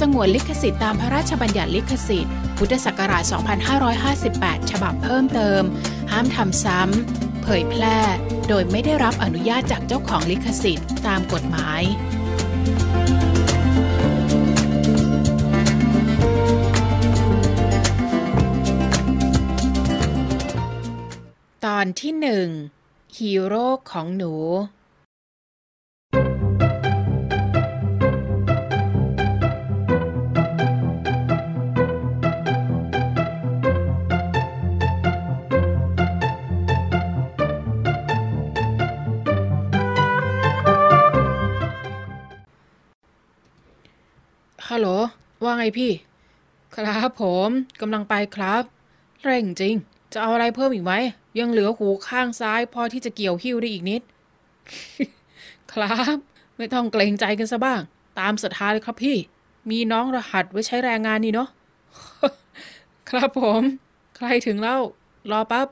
สงวนลิขสิทธิ์ตามพระราชบัญญัติลิขสิทธิ์พุทธศักราช 2558 ฉบับเพิ่มเติม ห้ามทำซ้ำเผยแพร่ โดยไม่ได้รับอนุญาตจากเจ้าของลิขสิทธิ์ตามกฎหมาย ตอนที่หนึ่งฮีโร่ของหนูหรอว่าไงพี่ ครับผมกำลังไปครับ เร่งจริงจะเอาอะไรเพิ่มอีกไหมยังเหลือหูข้างซ้ายพอที่จะเกี่ยวหิ้วได้อีกนิดครับไม่ต้องเกรงใจกันซะบ้างตามศรัทธาเลยครับพี่มีน้องรหัสไว้ใช้แรงงานนี่เนาะครับผมใครถึงเล่ารอปั๊บ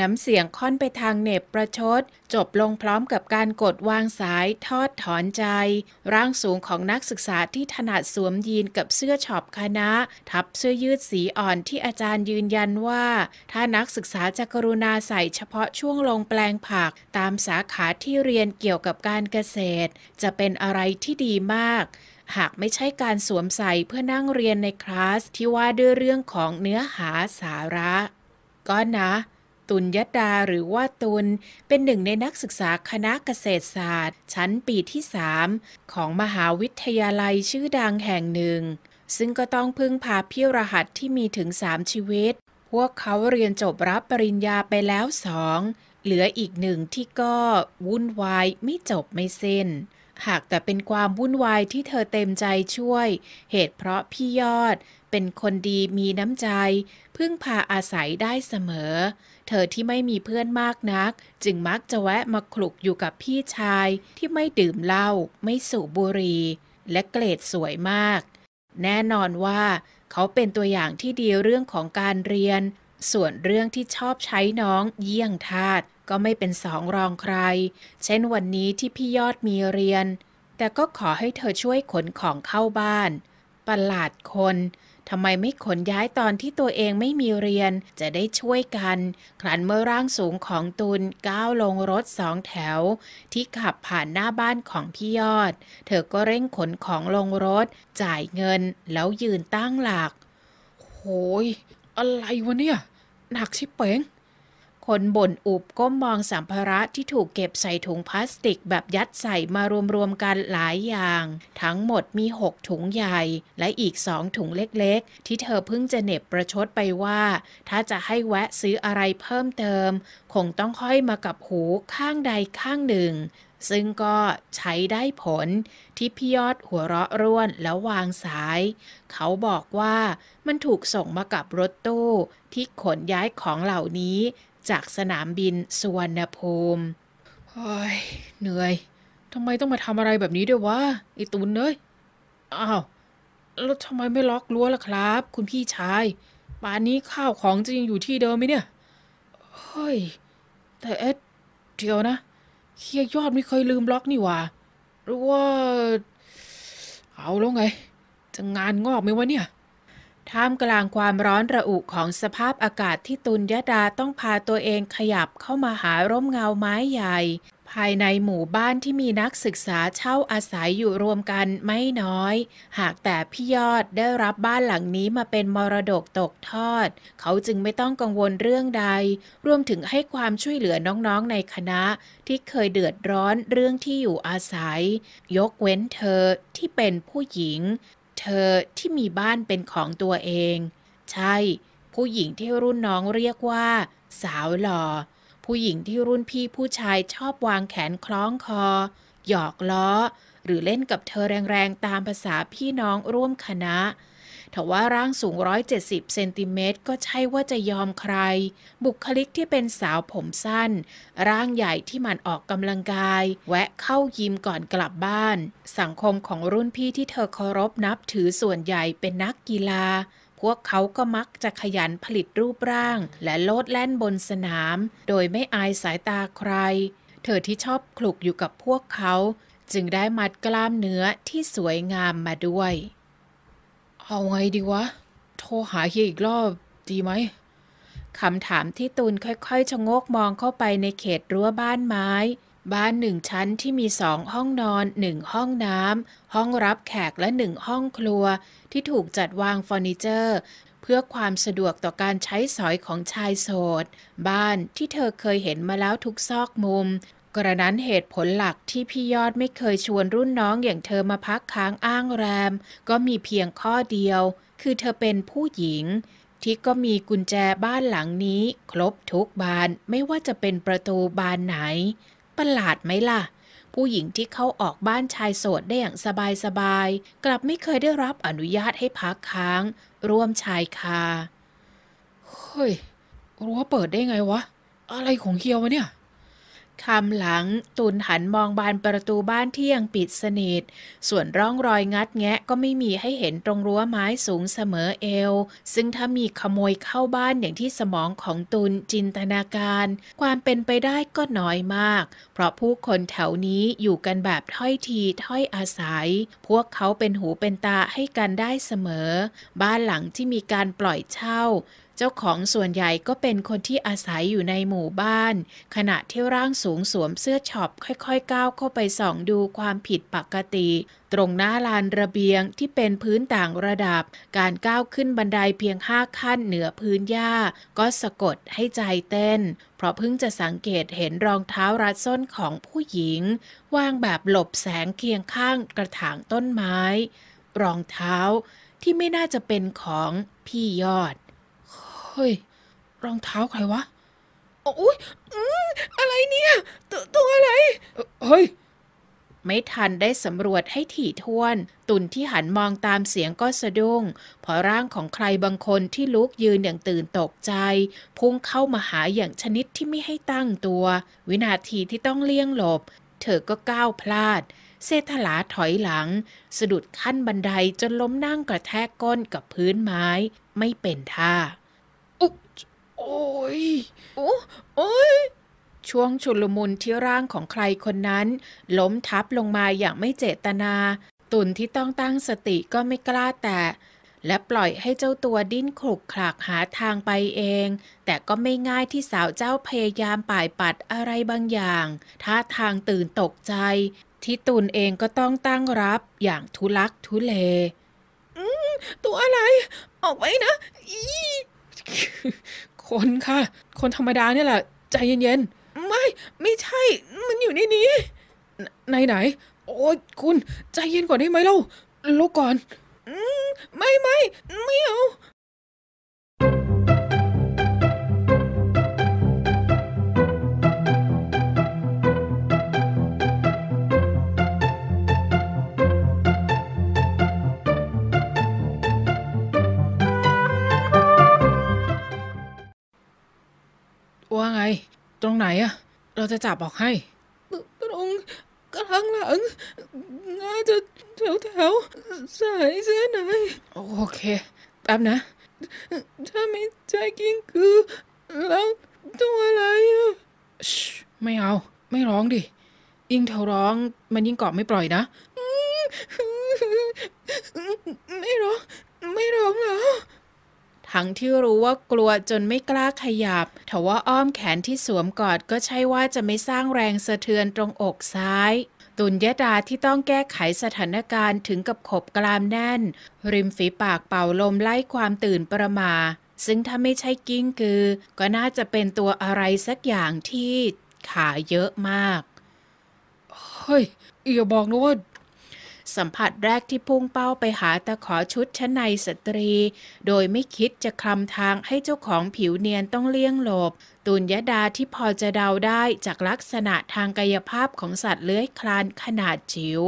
น้ำเสียงค่อนไปทางเหน็บประชดจบลงพร้อมกับการกดวางสายทอดถอนใจ ร่างสูงของนักศึกษาที่ถนัดสวมยีนกับเสื้อช็อปคณะ ทับเสื้อยืดสีอ่อนที่อาจารย์ยืนยันว่า ถ้านักศึกษาจะกรุณาใส่เฉพาะช่วงลงแปลงผัก ตามสาขาที่เรียนเกี่ยวกับการเกษตร จะเป็นอะไรที่ดีมาก หากไม่ใช่การสวมใส่เพื่อนั่งเรียนในคลาส ที่ว่าด้วยเรื่องของเนื้อหาสาระก็นะตุลยดาหรือว่าตุลเป็นหนึ่งในนักศึกษาคณะเกษตรศาสตร์ ชั้นปีที่3ของมหาวิทยาลัยชื่อดังแห่งหนึ่ง ซึ่งก็ต้องพึ่งพาพี่รหัสที่มีถึง3ชีวิต พวกเขาเรียนจบรับปริญญาไปแล้วสอง เหลืออีกหนึ่งที่ก็วุ่นวายไม่จบไม่เส้นหากแต่เป็นความวุ่นวายที่เธอเต็มใจช่วย เหตุเพราะพี่ยอดเป็นคนดีมีน้ำใจ พึ่งพาอาศัยได้เสมอ เธอที่ไม่มีเพื่อนมากนักจึงมักจะแวะมาคลุกอยู่กับพี่ชายที่ไม่ดื่มเหล้าไม่สูบบุหรี่และเกรดสวยมาก แน่นอนว่าเขาเป็นตัวอย่างที่ดีเรื่องของการเรียน ส่วนเรื่องที่ชอบใช้น้องเยี่ยงทาุก็ไม่เป็นสองรองใคร เช่นวันนี้ที่พี่ยอดมีเรียน แต่ก็ขอให้เธอช่วยขนของเข้าบ้าน ประหลาดคนทำไมไม่ขนย้ายตอนที่ตัวเองไม่มีเรียน จะได้ช่วยกันครั้นเมื่อร่างสูงของตุลก้าวลงรถสองแถว ที่ขับผ่านหน้าบ้านของพี่ยอด เธอก็เร่งขนของลงรถจ่ายเงินแล้วยืนตั้งหลักโหยอะไรวะเนี่ย หนักชิเป๋งคนบ่นอุบก้มมองสัมภาระที่ถูกเก็บใส่ถุงพลาสติกแบบยัดใส่มารวมๆกันหลายอย่าง ทั้งหมดมี 6 ถุงใหญ่และอีกสองถุงเล็กๆ ที่เธอเพิ่งจะเน็บประชดไปว่า ถ้าจะให้แวะซื้ออะไรเพิ่มเติม คงต้องค่อยมากับหูข้างใดข้างหนึ่ง ซึ่งก็ใช้ได้ผลที่พี่ยอดหัวเราะร่วนแล้ววางสาย เขาบอกว่ามันถูกส่งมากับรถตู้ที่ขนย้ายของเหล่านี้จากสนามบินสุวรรณภูมิ้ย เหนื่อย ทำไมต้องมาทำอะไรแบบนี้ด้วยวะไอตุนเนยอ้าวแล้วทำไมไม่ล็อกรั้วล่ะครับ คุณพี่ชายป่านนี้ข้าวของจะยังอยู่ที่เดิมไหมเนี่ย เฮ้ย แต่เอ็ด เดียวนะ เคียยอดไม่เคยลืมล็อกนี่หว่าหรือว่า เอาแล้วไง จะงานงอกไหมวะเนี่ยท่ามกลางความร้อนระอุของสภาพอากาศที่ตุลยดาต้องพาตัวเองขยับเข้ามาหาร่มเงาไม้ใหญ่ ภายในหมู่บ้านที่มีนักศึกษาเช่าอาศัยอยู่รวมกันไม่น้อย หากแต่พี่ยอดได้รับบ้านหลังนี้มาเป็นมรดกตกทอด เขาจึงไม่ต้องกังวลเรื่องใดรวมถึงให้ความช่วยเหลือน้องๆในคณะที่เคยเดือดร้อนเรื่องที่อยู่อาศัย ยกเว้นเธอที่เป็นผู้หญิงเธอที่มีบ้านเป็นของตัวเอง ใช่ ผู้หญิงที่รุ่นน้องเรียกว่า สาวหล่อ ผู้หญิงที่รุ่นพี่ผู้ชายชอบวางแขนคล้องคอ หยอกล้อ หรือเล่นกับเธอแรงๆ ตามภาษาพี่น้องร่วมคณะแต่ว่าร่างสูง 170เซนติเมตรก็ใช่ว่าจะยอมใคร บุคลิกที่เป็นสาวผมสั้น ร่างใหญ่ที่มันออกกำลังกาย แวะเข้ายิมก่อนกลับบ้าน สังคมของรุ่นพี่ที่เธอเคารพนับถือส่วนใหญ่เป็นนักกีฬา พวกเขาก็มักจะขยันผลิตรูปร่าง และโลดแล่นบนสนาม โดยไม่อายสายตาใคร เธอที่ชอบคลุกอยู่กับพวกเขา จึงได้มัดกล้ามเนื้อที่สวยงามมาด้วยเอาไงดีวะ โทรหาเฮียอีกรอบดีไหม คำถามที่ตูนค่อยๆชะงกมองเข้าไปในเขตรั้วบ้านไม้ บ้านหนึ่งชั้นที่มีสองห้องนอนหนึ่งห้องน้ำห้องรับแขกและหนึ่งห้องครัว ที่ถูกจัดวางเฟอร์นิเจอร์ เพื่อความสะดวกต่อการใช้สอยของชายโสด บ้านที่เธอเคยเห็นมาแล้วทุกซอกมุมกระนั้นเหตุผลหลักที่พี่ยอดไม่เคยชวนรุ่นน้องอย่างเธอมาพักค้างอ้างแรม ก็มีเพียงข้อเดียว คือเธอเป็นผู้หญิง ที่ก็มีกุญแจบ้านหลังนี้ ครบทุกบานไม่ว่าจะเป็นประตูบานไหนประหลาดไหมล่ะผู้หญิงที่เข้าออกบ้านชายโสดได้อย่างสบายๆกลับไม่เคยได้รับอนุญาตให้พักค้าง ร่วมชายคาเฮ้ยรั้วเปิดได้ไงวะ อะไรของเคียววะเนี่ยคำหลัง ตุนหันมองบานประตูบ้านที่ยังปิดสนิทส่วนร่องรอยงัดแงะก็ไม่มีให้เห็นตรงรั้วไม้สูงเสมอเอว ซึ่งถ้ามีขโมยเข้าบ้านอย่างที่สมองของตุนจินตนาการ ความเป็นไปได้ก็น้อยมาก เพราะผู้คนแถวนี้อยู่กันแบบถ้อยทีถ้อยอาศัย พวกเขาเป็นหูเป็นตาให้กันได้เสมอ บ้านหลังที่มีการปล่อยเช่าเจ้าของส่วนใหญ่ก็เป็นคนที่อาศัยอยู่ในหมู่บ้าน ขณะที่ร่างสูงสวมเสื้อช็อปค่อยๆก้าวเข้าไปส่องดูความผิดปกติ ตรงหน้าลานระเบียงที่เป็นพื้นต่างระดับ การก้าวขึ้นบันไดเพียงห้าขั้นเหนือพื้นหญ้า ก็สะกดให้ใจเต้น เพราะเพิ่งจะสังเกตเห็นรองเท้ารัดส้นของผู้หญิง วางแบบหลบแสงเคียงข้างกระถางต้นไม้ รองเท้าที่ไม่น่าจะเป็นของพี่ยอดฮ้ยรองเท้าใครวะโอ้ยอะไรเนี่ยตตัวอะไร เฮ้ย ไม่ทันได้สำรวจให้ถี่ถ้วน ตุนที่หันมองตามเสียงก็สะดุ้งเพราะร่างของใครบางคนที่ลุกยืนอย่างตื่นตกใจ พุ่งเข้ามาหาอย่างชนิดที่ไม่ให้ตั้งตัว วินาทีที่ต้องเลี่ยงหลบ เธอก็ก้าวพลาดเซธลาถอยหลัง สะดุดขั้นบันไดจนล้มนั่งกระแทกก้นกับพื้นไม้ ไม่เป็นท่าโอ้ยโอ้โอ้ยช่วงชุลมุนที่ร่างของใครคนนั้นล้มทับลงมาอย่างไม่เจตนา ตุนที่ต้องตั้งสติก็ไม่กล้าแตะและปล่อยให้เจ้าตัวดิ้นขลุกขลักหาทางไปเอง แต่ก็ไม่ง่ายที่สาวเจ้าพยายามป่ายปัดอะไรบางอย่างท่าทางตื่นตกใจ ที่ตุนเองก็ต้องตั้งรับอย่างทุลักทุเลตัวอะไร ออกไปนะอีคนค่ะ คนธรรมดาเนี่ยแหละ ใจเย็นๆ ไม่ ไม่ใช่ มันอยู่ในนี้ ในไหน โอ้ยคุณใจเย็นก่อนได้ไหมเล่าลุกก่อน อืไม่ไม่ไม่เอาาไงตรงไหนอะเราจะจับออกให้ตรงกลางหลังน่าจะแถวแถวสายเส้นไหน โอเค แป๊บนะถ้าไม่ใช่กิ้งคือแล้วตัวอะไรอะชไม่เอาไม่ร้องดิยิ่งเธอร้องมันยิ่งเกาะไม่ปล่อยนะทั้งที่รู้ว่ากลัวจนไม่กล้าขยับแต่ว่าอ้อมแขนที่สวมกอดก็ใช่ว่าจะไม่สร้างแรงสะเทือนตรงอกซ้าย ตุลยดาที่ต้องแก้ไขสถานการณ์ถึงกับขบกรามแน่น ริมฝีปากเป่าลมไล่ความตื่นประมา ซึ่งถ้าไม่ใช่กิ้งกือก็น่าจะเป็นตัวอะไรสักอย่างที่ขาเยอะมาก เฮ้ย อย่าบอกนะว่าสัมผัสแรกที่พุ่งเป้าไปหาตะขอชุดชั้นในสตรี โดยไม่คิดจะคลำทางให้เจ้าของผิวเนียนต้องเลี่ยงหลบ ตุนยดาที่พอจะเดาได้จากลักษณะทางกายภาพของสัตว์เลื้อยคลานขนาดจิ๋ว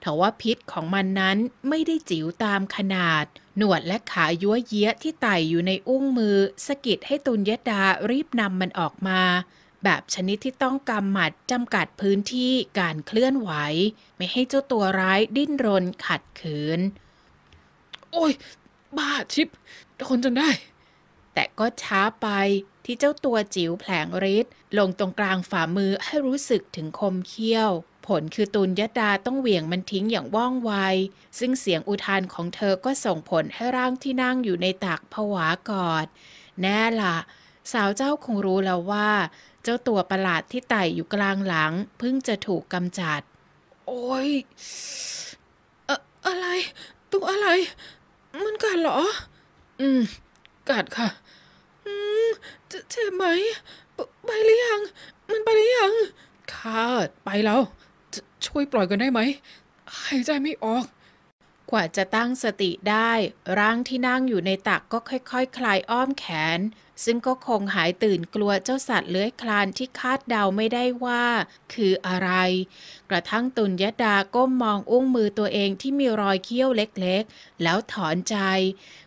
แต่ว่าพิษของมันนั้นไม่ได้จิ๋วตามขนาด หนวดและขายั่วเยี้ยที่ไต่อยู่ในอุ้งมือสะกิดให้ตุนยดารีบนำมันออกมาแบบชนิดที่ต้องกำหมัดจำกัดพื้นที่การเคลื่อนไหว ไม่ให้เจ้าตัวร้ายดิ้นรนขัดขืน โอ้ย บ้าชิบโดนจนได้ แต่ก็ช้าไปที่เจ้าตัวจิ๋วแผลงฤทธิ์ลงตรงกลางฝ่ามือให้รู้สึกถึงคมเคี้ยว ผลคือตุนยดาต้องเหวี่ยงมันทิ้งอย่างว่องไว ซึ่งเสียงอุทานของเธอก็ส่งผลให้ร่างที่นั่งอยู่ในตากผวากอด แน่ล่ะ สาวเจ้าคงรู้แล้วว่าเจ้าตัวประหลาดที่ไต่อยู่กลางหลัง เพิ่งจะถูกกำจัด โอ้ยอะอะไร ตัวอะไร มันกัดเหรอ อืม กัดค่ะ อืมเจ็บไหม ไปหรือยัง มันไปหรือยังค่ะไปแล้ว ช่วยปล่อยกันได้ไหมหายใจไม่ออกกว่าจะตั้งสติได้ ร่างที่นั่งอยู่ในตักก็ค่อยๆคคลายอ้อมแขน ซึ่งก็คงหายตื่นกลัวเจ้าสัตว์เลื้อยคลานที่คาดเดาไม่ได้ว่า คืออะไร กระทั่งตุลยดาก้มมองอุ้งมือตัวเองที่มีรอยเคี้ยวเล็กๆ แล้วถอนใจ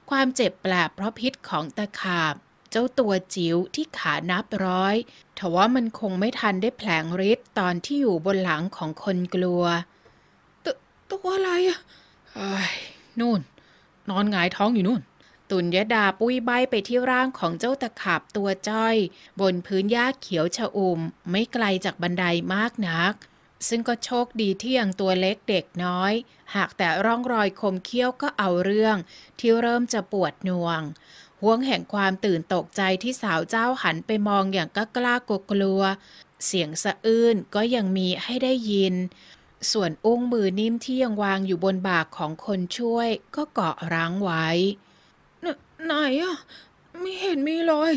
ความเจ็บแปลเพราะพิษของตะขาบ เจ้าตัวจิ๋วที่ขานับร้อยทว่ามันคงไม่ทันได้แผลงฤทธิ์ตอนที่อยู่บนหลังของคนกลัวตัวอะไรอะนู่นนอนหงายท้องอยู่นู่นตุนยดาปุ้ยใบไปที่ร่างของเจ้าตะขาบตัวจ้อย บนพื้นหญ้าเขียวชะอุมไม่ไกลจากบันไดมากนัก ซึ่งก็โชคดีที่ยังตัวเล็กเด็กน้อย หากแต่ร่องรอยคมเคี้ยวก็เอาเรื่อง ที่เริ่มจะปวดหน่วงห่วงแห่งความตื่นตกใจที่สาวเจ้าหันไปมองอย่างก็กล้ากลัว เสียงสะอื้นก็ยังมีให้ได้ยินส่วนอุ้งมือนิ่มที่ยังวางอยู่บนบากของคนช่วยก็เกาะรั้งไว้ ไหนอ่ะ ไม่เห็นมีรอย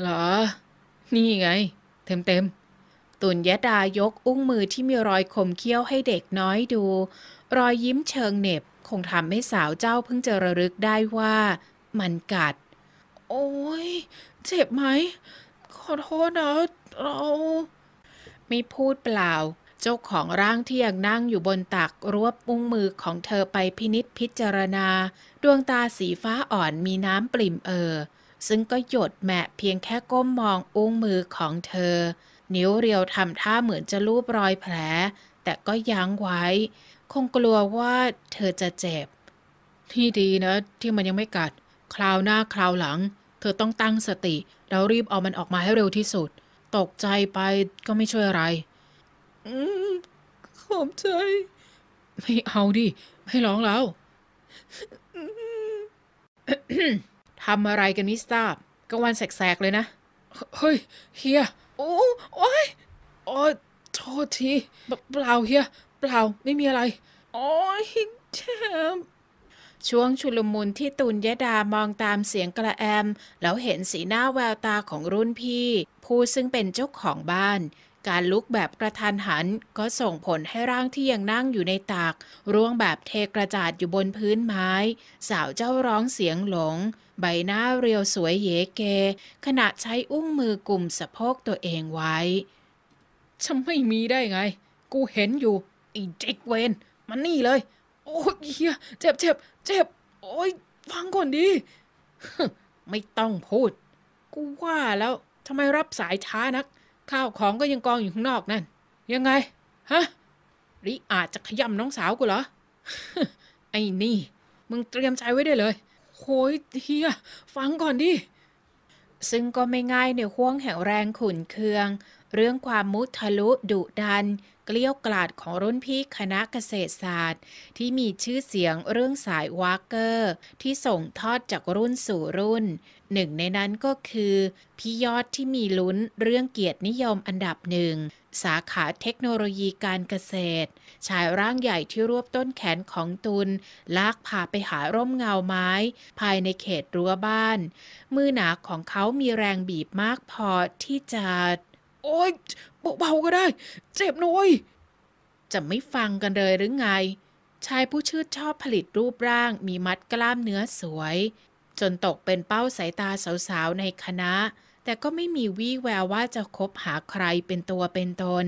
เหรอ นี่ไง เต็มเต็ม ตุนยะดายกอุ้งมือที่มีรอยคมเคี้ยวให้เด็กน้อยดู รอยยิ้มเชิงเน็บ คงทำให้สาวเจ้าเพิ่งจะระลึกได้ว่ามันกัด โอ้ยเจ็บไหม ขอโทษนะเรา ไม่พูดเปล่าจ้าของร่างที่ยังนั่งอยู่บนตักรวบมุ้งมือของเธอไปพินิษพิจารณา ดวงตาสีฟ้าอ่อนมีน้ำปริ่มเออซึ่งก็หยดแมะเพียงแค่ก้มมองอุ้งมือของเธอ นิ้วเรียวทำท่าเหมือนจะลูบรอยแผล แต่ก็ยั้งไว้ คงกลัวว่าเธอจะเจ็บที่ดีนะที่มันยังไม่กัดคราวหน้าคราวหลัง เธอต้องตั้งสติแล้วรีบเอามันออกมาให้เร็วที่สุด ตกใจไปก็ไม่ช่วยอะไรขอบใจ ไม่เอาดิ ไม่ร้องแล้วทำอะไรกันนม่สตาบกลางวันแสกๆ เลยนะ เฮ้ยเฮียโอ้โอ้ยโอ้ยโทษที เปล่าเฮียเปล่าไม่มีอะไร โอ้ยแชมช่วงชุลมุนที่ตุลยดามองตามเสียงกระแอม แล้วเห็นสีหน้าแววตาของรุ่นพี่ ผู้ซึ่งเป็นเจ้าของบ้านการลุกแบบกระทันหันก็ส่งผลให้ร่างที่ยังนั่งอยู่ในตากร่วงแบบเทกระจาดอยู่บนพื้นไม้ สาวเจ้าร้องเสียงหลง ใบหน้าเรียวสวยเยเก ขณะใช้อุ้งมือกลุ่มสะโพกตัวเองไว้ ฉันไม่มีได้ไง กูเห็นอยู่ไอ้เจ็กเวนมันนี่เลย โอ้ยเฮียเจ็บเจ็บเจ็บ โอ้ยฟังก่อนดีไม่ต้องพูด กูว่าแล้วทำไมรับสายช้านักข้าวของก็ยังกองอยู่ข้างนอกนั่น ยังไง ฮะ ริอาจจะขย่ำน้องสาวกูเหรอ ไอ้นี่ มึงเตรียมใจไว้ได้เลยโอยเฮียฟังก่อนดิ ซึ่งก็ไม่ง่ายในห่วงแห่งแรงขุนเคือง เรื่องความมุทะลุดุดันเกลี้ยกล่อดของรุ่นพี่คณะเกษตรศาสตร์ ที่มีชื่อเสียงเรื่องสายวากเกอร์ ที่ส่งทอดจากรุ่นสู่รุ่นหนึ่งในนั้นก็คือพี่ยอดที่มีลุ้นเรื่องเกียรตินิยมอันดับหนึ่งสาขาเทคโนโลยีการเกษตร ชายร่างใหญ่ที่รวบต้นแขนของตุลลากพาไปหาร่มเงาไม้ ภายในเขตรั้วบ้านมือหนาของเขามีแรงบีบมากพอที่จะโอ้ยเบาๆก็ได้ เจ็บน้อย จะไม่ฟังกันเลยหรือไง ชายผู้ชื่อชอบผลิตรูปร่าง มีมัดกล้ามเนื้อสวย จนตกเป็นเป้าสายตาสาวๆ ในคณะ แต่ก็ไม่มีวี่แววว่าจะคบหาใครเป็นตัวเป็นตน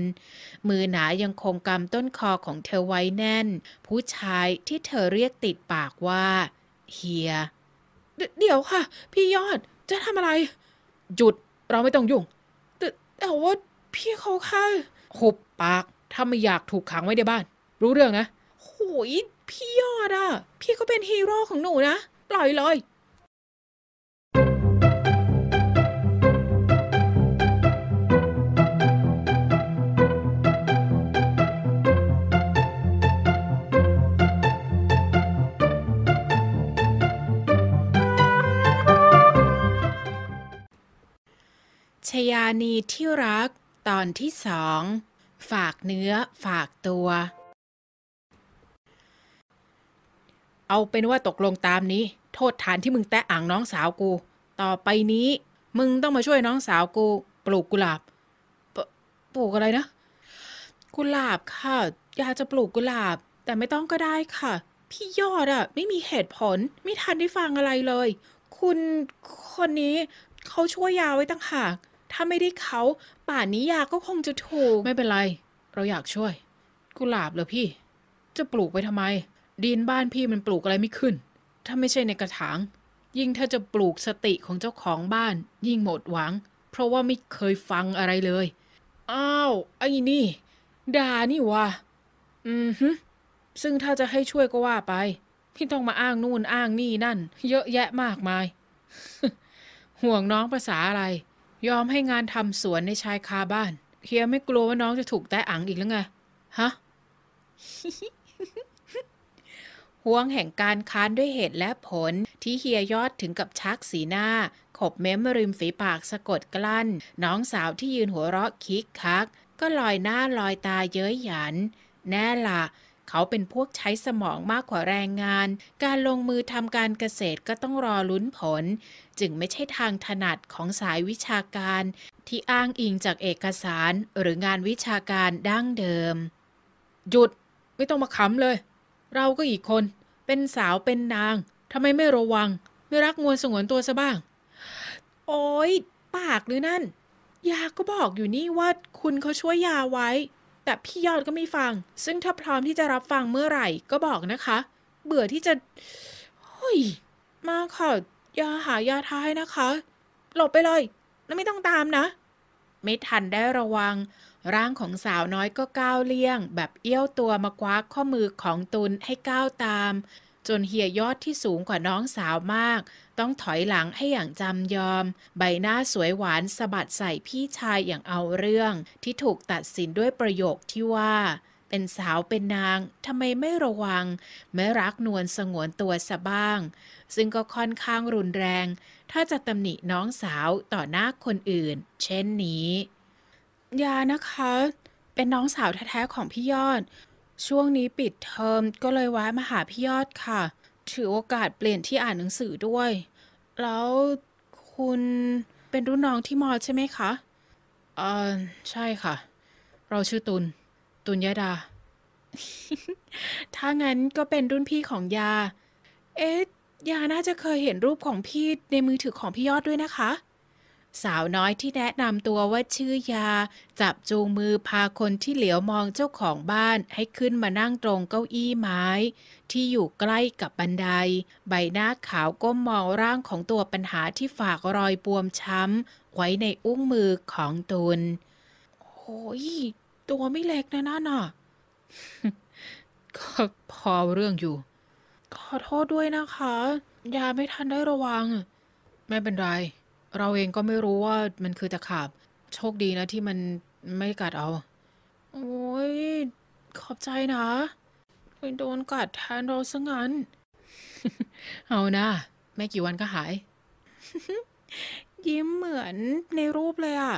มือหนายังคงกำต้นคอของเธอไว้แน่น ผู้ชายที่เธอเรียกติดปากว่า เฮีย เดี๋ยวค่ะ พี่ยอดจะทำอะไร หยุดเราไม่ต้องยุ่งแต่ว่า พี่เขาค่ะหุบปากถ้าไม่อยากถูกขังไว้ในบ้าน รู้เรื่องนะ โหยพี่ยอดอะพี่ก็เป็นฮีโร่ของหนูนะปล่อยเลยยานีที่รักตอนที่สองฝากเนื้อฝากตัว เอาเป็นว่าตกลงตามนี้ โทษฐานที่มึงแตะอ่างน้องสาวกู ต่อไปนี้มึงต้องมาช่วยน้องสาวกู ปลูกกุหลาบปปลูกอะไรนะ กุหลาบค่ะ อยากจะปลูกกุหลาบแต่ไม่ต้องก็ได้ค่ะ พี่ยอดอะไม่มีเหตุผลไม่ทันได้ฟังอะไรเลย คุณคนนี้เขาช่วยยาไว้ตั้งหากถ้าไม่ได้เขา ป่านนี้ยาก็คงจะถูก ไม่เป็นไร เราอยากช่วย กุหลาบเหรอพี่ จะปลูกไปทำไม ดินบ้านพี่มันปลูกอะไรไม่ขึ้น ถ้าไม่ใช่ในกระถางยิ่งถ้าจะปลูกสติของเจ้าของบ้าน ยิ่งหมดหวัง เพราะว่าไม่เคยฟังอะไรเลยอ้าวไอ้นี่ ด่านี่วะอืมฮึซึ่งถ้าจะให้ช่วยก็ว่าไปพี่ต้องมาอ้างนู่นอ้างนี่นั่น เยอะแยะมากมาย ห่วงน้องภาษาอะไรยอมให้งานทำสวนในชายคาบ้าน เฮียไม่กลัวว่าน้องจะถูกแตะอังอีกแล้วไง ฮะห่วงแห่งการค้านด้วยเหตุและผลที่เฮียยอดถึงกับชักสีหน้า ขบเม้มริมฝีปากสะกดกลั้น น้องสาวที่ยืนหัวเราะคิกคัก ก็ลอยหน้าลอยตาเย้ยหยัน แน่ละ่ะเขาเป็นพวกใช้สมองมากกว่าแรงงาน การลงมือทำการเกษตรก็ต้องรอลุ้นผล จึงไม่ใช่ทางถนัดของสายวิชาการ ที่อ้างอิงจากเอกสารหรืองานวิชาการดั้งเดิม หยุด ไม่ต้องมาขำเลย เราก็อีกคน เป็นสาวเป็นนาง ทำไมไม่ระวัง ไม่รักงวนสงวนตัวซะบ้าง โอ้ยปากหรือนั่น ยาก็บอกอยู่นี่ว่าคุณเขาช่วยยาไว้แต่พี่ยอดก็ไม่ฟัง ซึ่งถ้าพร้อมที่จะรับฟังเมื่อไหร่ก็บอกนะคะ เบื่อที่จะเฮ้ย มาค่ะ ยาหายาท้ายนะคะ หลบไปเลย แล้วไม่ต้องตามนะไม่ทันได้ระวัง ร่างของสาวน้อยก็ก้าวเลี่ยง แบบเอี้ยวตัวมาคว้าข้อมือของตุลให้ก้าวตามจนเฮียยอดที่สูงกว่าน้องสาวมาก ต้องถอยหลังให้อย่างจำยอม ใบหน้าสวยหวานสะบัดใส่พี่ชายอย่างเอาเรื่อง ที่ถูกตัดสินด้วยประโยคที่ว่า เป็นสาวเป็นนางทำไมไม่ระวัง ไม่รักนวลสงวนตัวซะบ้าง ซึ่งก็ค่อนข้างรุนแรงถ้าจะตำหนิน้องสาวต่อหน้าคนอื่น เช่นนี้ ยานะคะ เป็นน้องสาวแท้ๆของพี่ยอดช่วงนี้ปิดเทอมก็เลยแวะมาหาพี่ยอดค่ะ ถือโอกาสเปลี่ยนที่อ่านหนังสือด้วย แล้วคุณเป็นรุ่นน้องที่มอใช่ไหมคะอ่าใช่ค่ะ เราชื่อตุล ตุลยาดา ถ้างั้นก็เป็นรุ่นพี่ของยา เอ๊ะยาน่าจะเคยเห็นรูปของพี่ในมือถือของพี่ยอดด้วยนะคะสาวน้อยที่แนะนำตัวว่าชื่อยาจับจูงมือพาคนที่เหลียวมองเจ้าของบ้านให้ขึ้นมานั่งตรงเก้าอี้ไม้ที่อยู่ใกล้กับบันได ใบหน้าขาวก้มมองร่างของตัวปัญหาที่ฝากรอยบวมช้ำไว้ในอุ้งมือของตุโอ้ยตัวไม่เล็กนะน่านะก็พอเรื่องอยู่ ขอโทษด้วยนะคะ ยาไม่ทันได้ระวัง ไม่เป็นไรเราเองก็ไม่รู้ว่ามันคือตะขาบโชคดีนะ ที่มันไม่กัดเอา โอ้ย ขอบใจนะไปโดนกัดแทนเราซะงั้น เอานะ ไม่กี่วันก็หาย ยิ้มเหมือนในรูปเลยอะ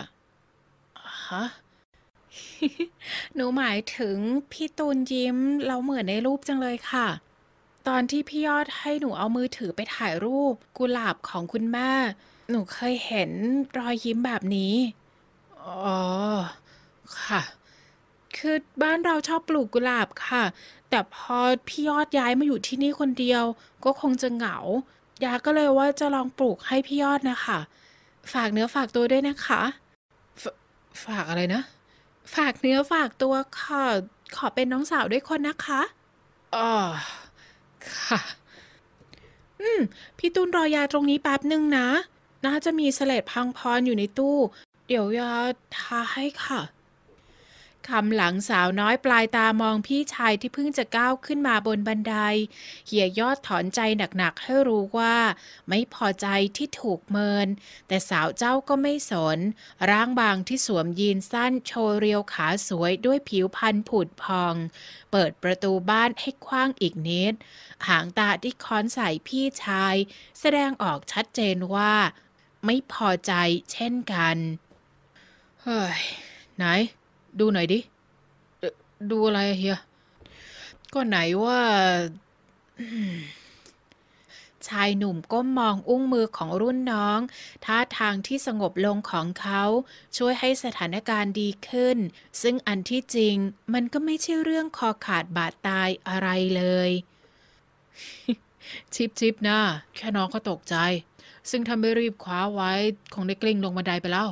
ฮะ หนูหมายถึงพี่ตูนยิ้มเราเหมือนในรูปจังเลยค่ะ ตอนที่พี่ยอดให้หนูเอามือถือไปถ่ายรูปกุหลาบของคุณแม่หนูเคยเห็นรอยยิ้มแบบนี้ อ๋อ ค่ะ คือบ้านเราชอบปลูกกุหลาบค่ะ แต่พอพี่ยอดย้ายมาอยู่ที่นี่คนเดียวก็คงจะเหงา ยาก็เลยว่าจะลองปลูกให้พี่ยอดนะคะ ฝากเนื้อฝากตัวด้วยนะคะฝฝากอะไรนะ ฝากเนื้อฝากตัวค่ะ ขอเป็นน้องสาวด้วยคนนะคะ อ๋อ ค่ะ อืม พี่ตุนรอยาตรงนี้แป๊บหนึ่งนะน่าจะมีเสลดพังพรอยู่ในตู้ เดี๋ยวยาทาให้ค่ะ คำหลังสาวน้อยปลายตามองพี่ชายที่เพิ่งจะก้าวขึ้นมาบนบันได เหี่ยยอดถอนใจหนักๆ ให้รู้ว่า ไม่พอใจที่ถูกเมิน แต่สาวเจ้าก็ไม่สน ร่างบางที่สวมยีนสั้นโชว์เรียวขาสวยด้วยผิวพธุ์ผุดพอง เปิดประตูบ้านให้คว้างอีกนิด หางตาที่ค้อนใส่พี่ชาย แสดงออกชัดเจนว่าไม่พอใจเช่นกัน เฮ้ย ไหน ดูหน่อยดิ ดูอะไรเฮีย ก็ไหนว่า ชายหนุ่มก้มมองอุ้งมือของรุ่นน้อง ท่าทางที่สงบลงของเขา ช่วยให้สถานการณ์ดีขึ้น ซึ่งอันที่จริง มันก็ไม่ใช่เรื่องคอขาดบาดตายอะไรเลยชิบชิบนะ แค่น้องก็ตกใจซึ่งถ้าไม่รีบคว้าไว้คงได้กลิ้งลงบันไดไปแล้ว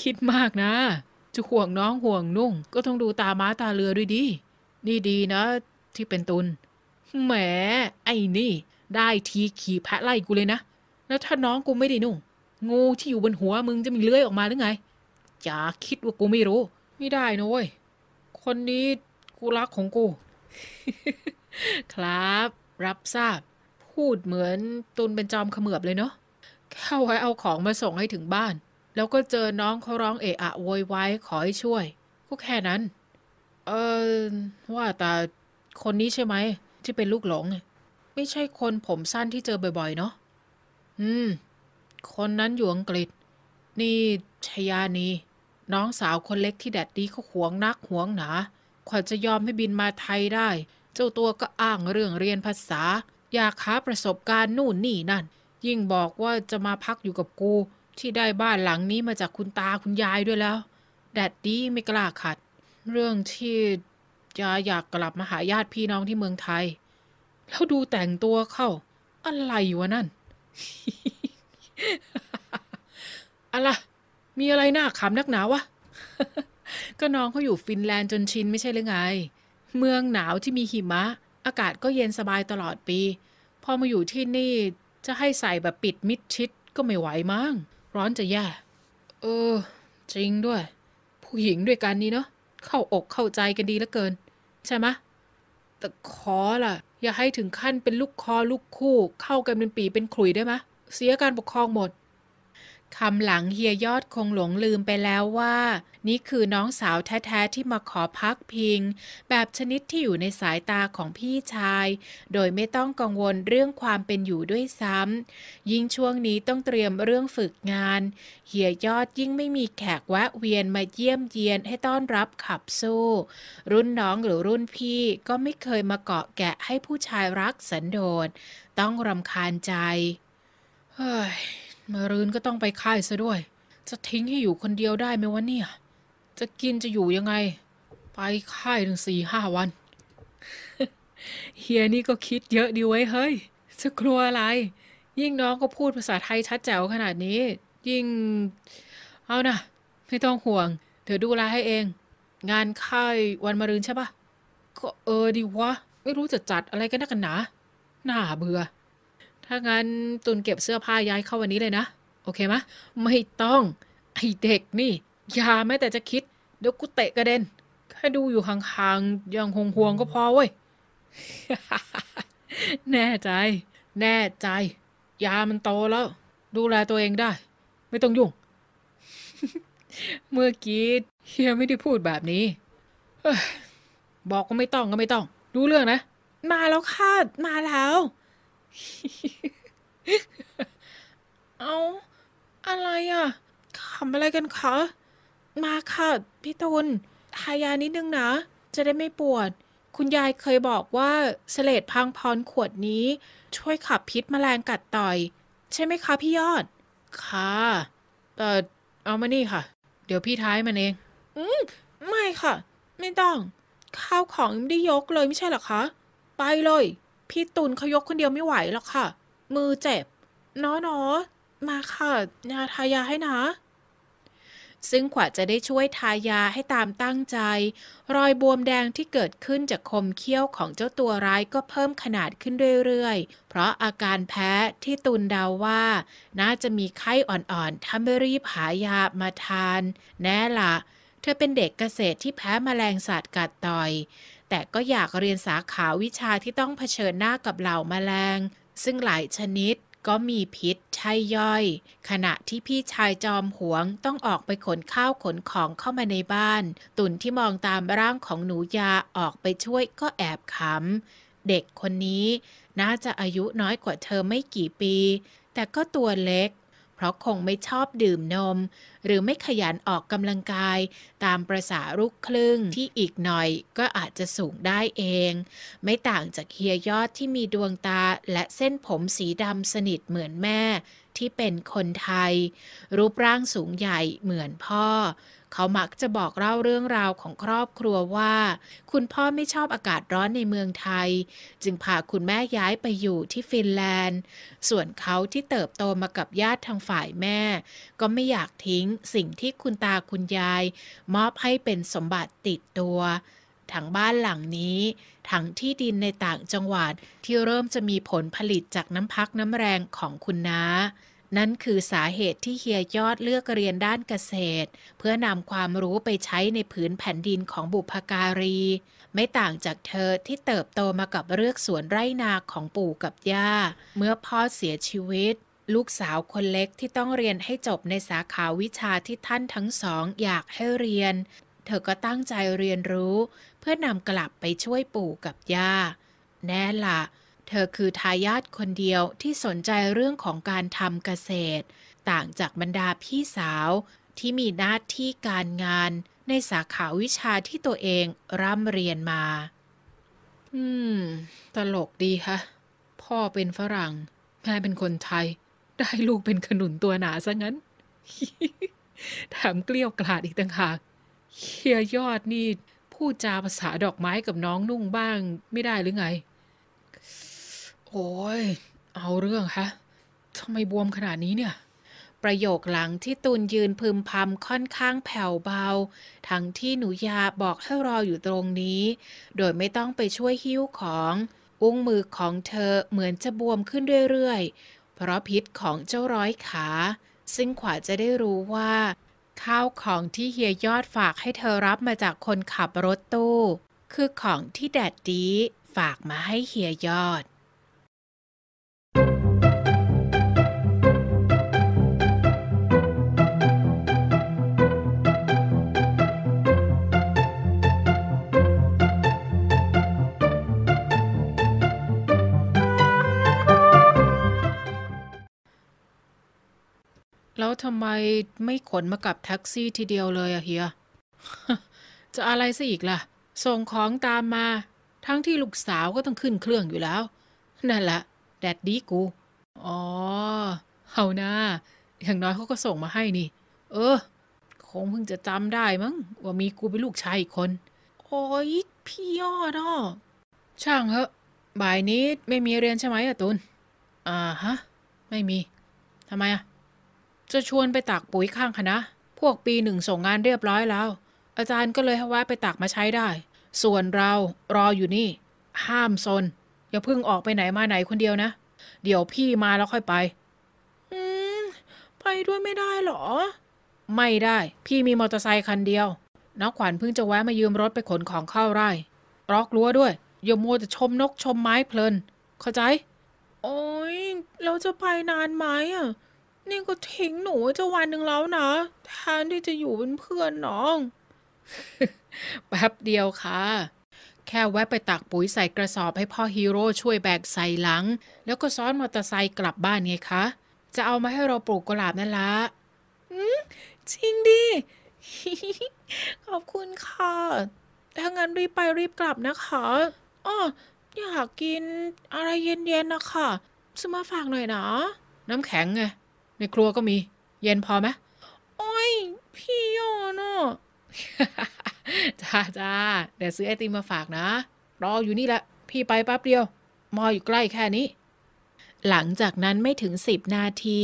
คิดมากนะ จะห่วงน้องห่วงนุ่ง ก็ต้องดูตาม้าตาเรือด้วยดี นี่ดีนะ ที่เป็นตุนแหม ไอ้นี่ ได้ทีขี่แพะไล่กูเลยนะ แล้วถ้าน้องกูไม่ได้นุ่งงูที่อยู่บนหัวมึงจะมีเลื้อยออกมาหรือไงอย่าคิดว่ากูไม่รู้ ไม่ได้นะเว้ยคนนี้กูรักของกู ครับรับทราบพูดเหมือนตุนเป็นจอมขมือบเลยเนาะเข้าไว้เอาของมาส่งให้ถึงบ้าน แล้วก็เจอน้องเขาร้องเอะอะโวยวายขอให้ช่วย ก็แค่นั้น เออว่าแต่คนนี้ใช่ไหม ที่เป็นลูกหลงไม่ใช่คนผมสั้นที่เจอบ่อยๆ เนาะอืม คนนั้นอยู่อังกฤษ นี่ชยานี น้องสาวคนเล็กที่แดดดีเขาหวงนัก หวงหนาขวัญจะยอมให้บินมาไทยได้ เจ้าตัวก็อ้างเรื่องเรียนภาษาอยากหาประสบการณ์นู่นนี่นั่น ยิ่งบอกว่าจะมาพักอยู่กับกู ที่ได้บ้านหลังนี้มาจากคุณตาคุณยายด้วยแล้ว แดดดี้ไม่กล้าขัด เรื่องที่จะอยากกลับมาหาญาติพี่น้องที่เมืองไทย แล้วดูแต่งตัวเข้า อะไรอยู่นั่นอะไรมีอะไรหน้าขำนักหนาวะ ก็น้องเขาอยู่ฟินแลนด์จนชินไม่ใช่หรือไง เมืองหนาวที่มีหิมะอากาศก็เย็นสบายตลอดปี พอมาอยู่ที่นี่ จะให้ใส่แบบปิดมิดชิดก็ไม่ไหวมั้งร้อนจะแย่ เออ จริงด้วย ผู้หญิงด้วยกันนี่เนาะเข้าอกเข้าใจกันดีเหลือเกิน ใช่ไหมแต่คอล่ะ อย่าให้ถึงขั้นเป็นลูกคอลูกคู่ เข้ากันเป็นปีเป็นขลุยได้ไหมเสียการปกครองหมดคำหลังเฮียยอดคงหลงลืมไปแล้วว่า นี่คือน้องสาวแท้ๆที่มาขอพักพิง แบบชนิดที่อยู่ในสายตาของพี่ชาย โดยไม่ต้องกังวลเรื่องความเป็นอยู่ด้วยซ้ำยิ่งช่วงนี้ต้องเตรียมเรื่องฝึกงาน เฮียยอดยิ่งไม่มีแขกแวะเวียนมาเยี่ยมเยียนให้ต้อนรับขับสู้ รุ่นน้องหรือรุ่นพี่ก็ไม่เคยมาเกาะแกะให้ผู้ชายรักสันโดษ ต้องรำคาญใจเฮ้ยมารืนก็ต้องไปค่ายซะด้วย จะทิ้งให้อยู่คนเดียวได้ไหมวะเนี่ย จะกินจะอยู่ยังไง ไปค่ายถึงสี่ห้าวันเฮียนี่ก็คิดเยอะดีไว้ เฮ้ย จะกลัวอะไร ยิ่งน้องก็พูดภาษาไทยชัดแจ๋วขนาดนี้ ยิ่ง เอานะไม่ต้องห่วงเดี๋ยวดูแลให้เอง งานค่ายวันมารืนใช่ปะก็เออดีวะ ไม่รู้จะจัดอะไรกันนักกันหนาหน้าเบื่อถ้างั้นตุนเก็บเสื้อผ้าย้ายเข้าวันนี้เลยนะ โอเคไหมไม่ต้อง ไอเด็กนี่อย่าแม้แต่จะคิดเดี๋ยวกูเตะกระเด็นแค่ดูอยู่ห่างๆยังห่วงงก็พอเว้ยแน่ใจ แน่ใจ ยามันโตแล้ว ดูแลตัวเองได้ ไม่ต้องยุ่ง เมื่อกี้เฮียไม่ได้พูดแบบนี้บอกก็ไม่ต้องก็ไม่ต้องรู้เรื่องนะ มาแล้วค่ะ มาแล้วเอาอะไรอ่ะขำอะไรกันคะมาค่ะ พี่ตุล ทายานิดนึงนะจะได้ไม่ปวด คุณยายเคยบอกว่าเสลดพังพรขวดนี้ ช่วยขับพิษมแมลงกัดต่อย ใช่ไหมคะพี่ยอด ค่ะเอ่เอามานี่ค่ะ เดี๋ยวพี่ท้ายมันเองอืมไม่ค่ะ ไม่ต้องข้าวของไม่ได้ยกเลยไม่ใช่หรอคะ ไปเลยพี่ตุลเขายกคนเดียวไม่ไหวหรอกค่ะ มือเจ็บ น้อนมาค่ะนาทายาให้นะ ซึ่งขวาจะได้ช่วยทายาให้ตามตั้งใจ รอยบวมแดงที่เกิดขึ้นจากคมเคี้ยวของเจ้าตัวร้ายก็เพิ่มขนาดขึ้นเรื่อย ๆ เพราะอาการแพ้ที่ตุนเดาวว่าน่าจะมีไข้อ่อน ๆ ถ้าไม่รีบหายามาทาน แน่ละะเธอเป็นเด็กเกษตรที่แพ้มแมลงสัตว์กัดต่อยแต่ก็อยากเรียนสาขาวิชาที่ต้องเผชิญหน้ากับเหล่ามาแมลง ซึ่งหลายชนิดก็มีพิษใช่ย่อย ขณะที่พี่ชายจอมหวงต้องออกไปขนข้าวขนของเข้ามาในบ้าน ตุ่นที่มองตามร่างของหนูยาออกไปช่วยก็แอบขำเด็กคนนี้น่าจะอายุน้อยกว่าเธอไม่กี่ปี แต่ก็ตัวเล็กราะคงไม่ชอบดื่มนมหรือไม่ขยันออกกำลังกายตามประสาลูกครึ่งที่อีกหน่อยก็อาจจะสูงได้เอง ไม่ต่างจากเฮียยอดที่มีดวงตาและเส้นผมสีดำสนิทเหมือนแม่ที่เป็นคนไทย รูปร่างสูงใหญ่เหมือนพ่อ เขามักจะบอกเล่าเรื่องราวของครอบครัวว่า คุณพ่อไม่ชอบอากาศร้อนในเมืองไทย จึงพาคุณแม่ย้ายไปอยู่ที่ฟินแลนด์ ส่วนเขาที่เติบโตมากับญาติทางฝ่ายแม่ ก็ไม่อยากทิ้งสิ่งที่คุณตาคุณยายมอบให้เป็นสมบัติติดตัวทั้งบ้านหลังนี้ ทั้งที่ดินในต่างจังหวัดที่เริ่มจะมีผลผลิตจากน้ำพักน้ำแรงของคุณน้านั่นคือสาเหตุที่เฮียยอดเลือกเรียนด้านเกษตร เพื่อนำความรู้ไปใช้ในผืนแผ่นดินของบุพการี ไม่ต่างจากเธอที่เติบโตมากับเลือกสวนไร่นาของปู่กับย่า เมื่อพ่อเสียชีวิต ลูกสาวคนเล็กที่ต้องเรียนให้จบในสาขาวิชาที่ท่านทั้งสองอยากให้เรียน เธอก็ตั้งใจเรียนรู้พื่อนำกลับไปช่วยปู่กับย่า แน่ละเธอคือทายาทคนเดียวที่สนใจเรื่องของการทำเกษตร ต่างจากบรรดาพี่สาว ที่มีหน้าที่การงานในสาขาวิชาที่ตัวเองร่ำเรียนมา อืม ตลกดีฮะพ่อเป็นฝรั่ง แม่เป็นคนไทย ได้ลูกเป็นขนุนตัวหนาซะงั้นถถมเกลี้ยวกล่าดอีกต่างหากเฮียยอดนี่พูดจาภาษาดอกไม้กับน้องนุ่งบ้างไม่ได้หรือไง โอ้ย เอาเรื่องฮะทำไมบวมขนาดนี้เนี่ย ประโยคหลังที่ตูนยืนพึมพำค่อนข้างแผ่วเบา ทั้งที่หนูยาบอกให้รออยู่ตรงนี้ โดยไม่ต้องไปช่วยหิ้วของอุ้งมือของเธอเหมือนจะบวมขึ้นเรื่อย ๆ เพราะพิษของเจ้าร้อยขา ซึ่งขวาจะได้รู้ว่าข้าวของที่เฮียยอดฝากให้เธอรับมาจากคนขับรถตู้ คือของที่แดดดีฝากมาให้เฮียยอดแล้วทำไมไม่ขนมากับแท็กซี่ทีเดียวเลยอะเฮีย จะอะไรซะอีกล่ะ ส่งของตามมา ทั้งที่ลูกสาวก็ต้องขึ้นเครื่องอยู่แล้ว นั่นแหละ แดดดีกู อ๋อเฮานาอย่างน้อยเขาก็ส่งมาให้นี่ เออ คงเพิ่งจะจำได้มั้งว่ามีกูเป็นลูกชายอีกคน โอ้ยพี่ยอดอ่อช่างเหอะ บ่ายนี้ไม่มีเรียนใช่ไหมอะตุนอ่าฮะ ไม่มีทำไมอะจะชวนไปตักปุ๋ยข้างคณะพวกปีหนึ่งส่งงานเรียบร้อยแล้ว อาจารย์ก็เลยให้ว่าไปตักมาใช้ได้ ส่วนเรารออยู่นี่ ห้ามซน อย่าเพิ่งออกไปไหนมาไหนคนเดียวนะ เดี๋ยวพี่มาแล้วค่อยไป อืม ไปด้วยไม่ได้หรอ ไม่ได้ พี่มีมอเตอร์ไซคันเดียวน้งขวัญเพิ่งจะแวะมายืมรถไปขนของเข้าไร่ล็อกลัวด้วยอย่ามัวแต่ชมนกชมไม้เพลิน เข้าใจ โอ้ยเราจะไปนานไหมอ่ะนี่ก็ทิ้งหนูจะวันหนึ่งแล้วนะแทนที่จะอยู่เป็นเพื่อนน้อง แป๊บเดียวค่ะ แค่แวะไปตักปุ๋ยใส่กระสอบให้พ่อฮีโร่ช่วยแบกใส่หลัง แล้วก็ซ้อนมอเตอร์ไซค์กลับบ้านไงคะ จะเอามาให้เราปลูกกุหลาบนั่นละอืม จริงดิขอบคุณค่ะถ้างั้นรีบไปรีบกลับนะคะอ๋ออยากกินอะไรเย็นๆนะคะซื้อมาฝากหน่อยนะน้ำแข็งไงในครัวก็มี เย็นพอไหม โอ้ย พี่ยอเนาะจ้าจ้า เดี๋ยวซื้อไอติมมาฝากนะ รออยู่นี่แหละ พี่ไปแป๊บเดียว มออยู่ใกล้แค่นี้ หลังจากนั้นไม่ถึงสิบนาที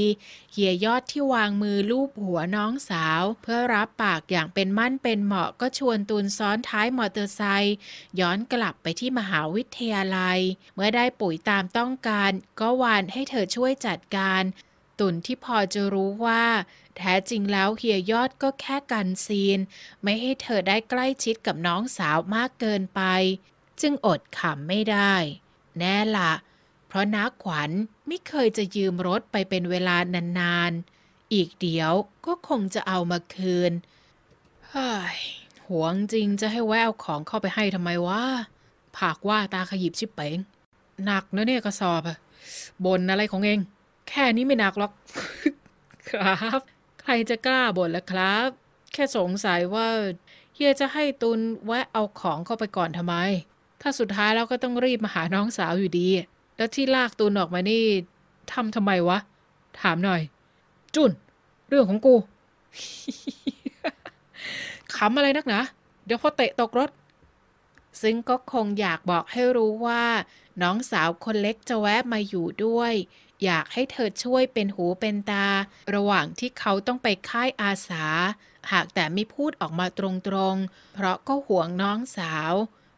เหียยอดที่วางมือลูบหัวน้องสาว เพื่อรับปากอย่างเป็นมั่นเป็นเหมาะก็ชวนตูนซ้อนท้ายมอเตอร์ไซค์ย้อนกลับไปที่มหาวิทยาลัย เมื่อได้ปุ๋ยตามต้องการ ก็วานให้เธอช่วยจัดการตุ่นที่พอจะรู้ว่า แท้จริงแล้วเฮียยอดก็แค่กันซีน ไม่ให้เธอได้ใกล้ชิดกับน้องสาวมากเกินไป จึงอดขำไม่ได้ แน่ละเพราะนักขวัญไม่เคยจะยืมรถไปเป็นเวลานานๆ อีกเดี๋ยวก็คงจะเอามาคืนเฮ้ยหวงจริงจะให้แววของเข้าไปให้ทำไมวะผากว่าตาขยิบชิบเป๋งหนักนะเนี่ยกระสอบอะบนอะไรของเองแค่นี้ไม่นักหรอกครับ ใครจะกล้าบ่นล่ะครับ แค่สงสัยว่าเฮียจะให้ตุนแวะเอาของเข้าไปก่อนทำไม ถ้าสุดท้ายแล้วก็ต้องรีบมาหาน้องสาวอยู่ดี แล้วที่ลากตุนออกมานี่ทำทำไมวะ ถามหน่อย จุนเรื่องของกูขำอะไรนักหนะเดี๋ยวพอเตะตกรถซึ่งก็คงอยากบอกให้รู้ว่า น้องสาวคนเล็กจะแวะมาอยู่ด้วยอยากให้เธอช่วยเป็นหูเป็นตาระหว่างที่เขาต้องไปค่ายอาสา หากแต่ไม่พูดออกมาตรง ๆ เพราะก็ห่วงน้องสาว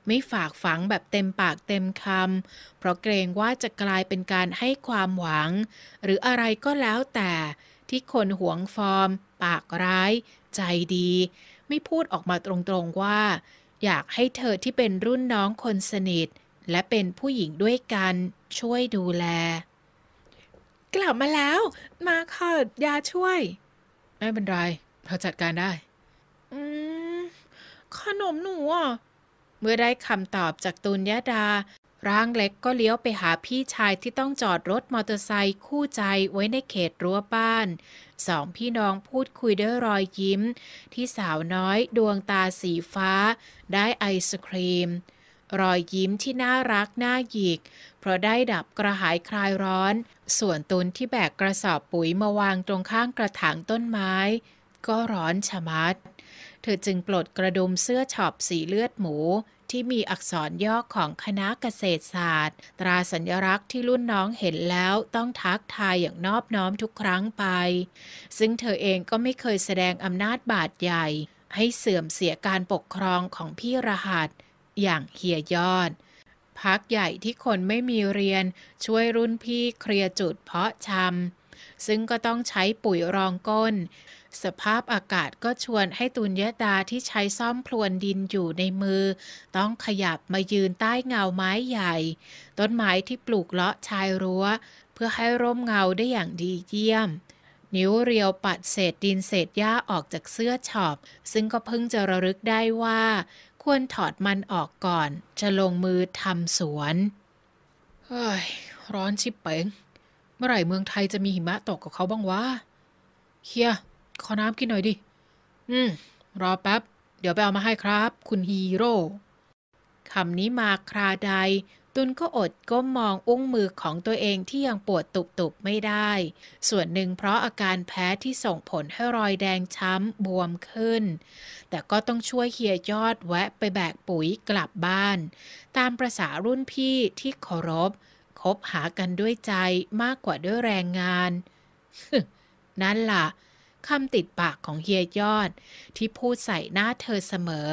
ไม่ฝากฝังแบบเต็มปากเต็มคำเพราะเกรงว่าจะกลายเป็นการให้ความหวัง หรืออะไรก็แล้วแต่ที่คนหวงฟอร์ม ปากร้าย ใจดี ไม่พูดออกมาตรงๆว่า อยากให้เธอที่เป็นรุ่นน้องคนสนิท และเป็นผู้หญิงด้วยกันช่วยดูแลกลับมาแล้ว มาขอยาช่วย ไม่เป็นไรเราจัดการได้ อืมขนมหนูอ่ะเมื่อได้คำตอบจากตูนยะดา ร่างเล็กก็เลี้ยวไปหาพี่ชายที่ต้องจอดรถมอเตอร์ไซค์คู่ใจไว้ในเขตรั้วบ้าน สองพี่น้องพูดคุยด้วยรอยยิ้ม ที่สาวน้อยดวงตาสีฟ้าได้ไอศครีมรอยยิ้มที่น่ารักน่าหยิก เพราะได้ดับกระหายคลายร้อน ส่วนตุนที่แบกกระสอบปุ๋ยมาวางตรงข้างกระถางต้นไม้ ก็ร้อนชะมัด เธอจึงปลดกระดุมเสื้อช็อปสีเลือดหมู ที่มีอักษรย่อของคณะเกษตรศาสตร์ ตราสัญลักษณ์ที่รุ่นน้องเห็นแล้วต้องทักทายอย่างนอบน้อมทุกครั้งไป ซึ่งเธอเองก็ไม่เคยแสดงอำนาจบาดใหญ่ ให้เสื่อมเสียการปกครองของพี่รหัสอย่างเฮียยอด พักใหญ่ที่คนไม่มีเรียนช่วยรุ่นพี่เคลียร์จุดเพาะชำซึ่งก็ต้องใช้ปุ๋ยรองก้น สภาพอากาศก็ชวนให้ตุนยะดาที่ใช้ซ่อมพลวนดินอยู่ในมือ ต้องขยับมายืนใต้เงาไม้ใหญ่ ต้นไม้ที่ปลูกเลาะชายรั้ว เพื่อให้ร่มเงาได้อย่างดีเยี่ยม นิ้วเรียวปัดเศษดินเศษหญ้าออกจากเสื้อช็อปซึ่งก็เพิ่งจะระลึกได้ว่าควรถอดมันออกก่อน จะลงมือทำสวน เฮ้ย ร้อนชิบเป๋งเมื่อไหร่เมืองไทยจะมีหิมะตกกับเขาบ้างวะเฮีย ขอน้ำกินหน่อยดิ อืม รอแป๊บ เดี๋ยวไปเอามาให้ครับ คุณฮีโร่คำนี้มาคราใดตุนก็อดก้มมองอุ้งมือของตัวเองที่ยังปวดตุบๆ ไม่ได้ ส่วนหนึ่งเพราะอาการแพ้ที่ส่งผลให้รอยแดงช้ำบวมขึ้น แต่ก็ต้องช่วยเฮียยอดแวะไปแบกปุ๋ยกลับบ้าน ตามประษารุ่นพี่ที่เคารพ คบหากันด้วยใจมากกว่าด้วยแรงงาน นั่นล่ะคำติดปากของเฮียยอดที่พูดใส่หน้าเธอเสมอ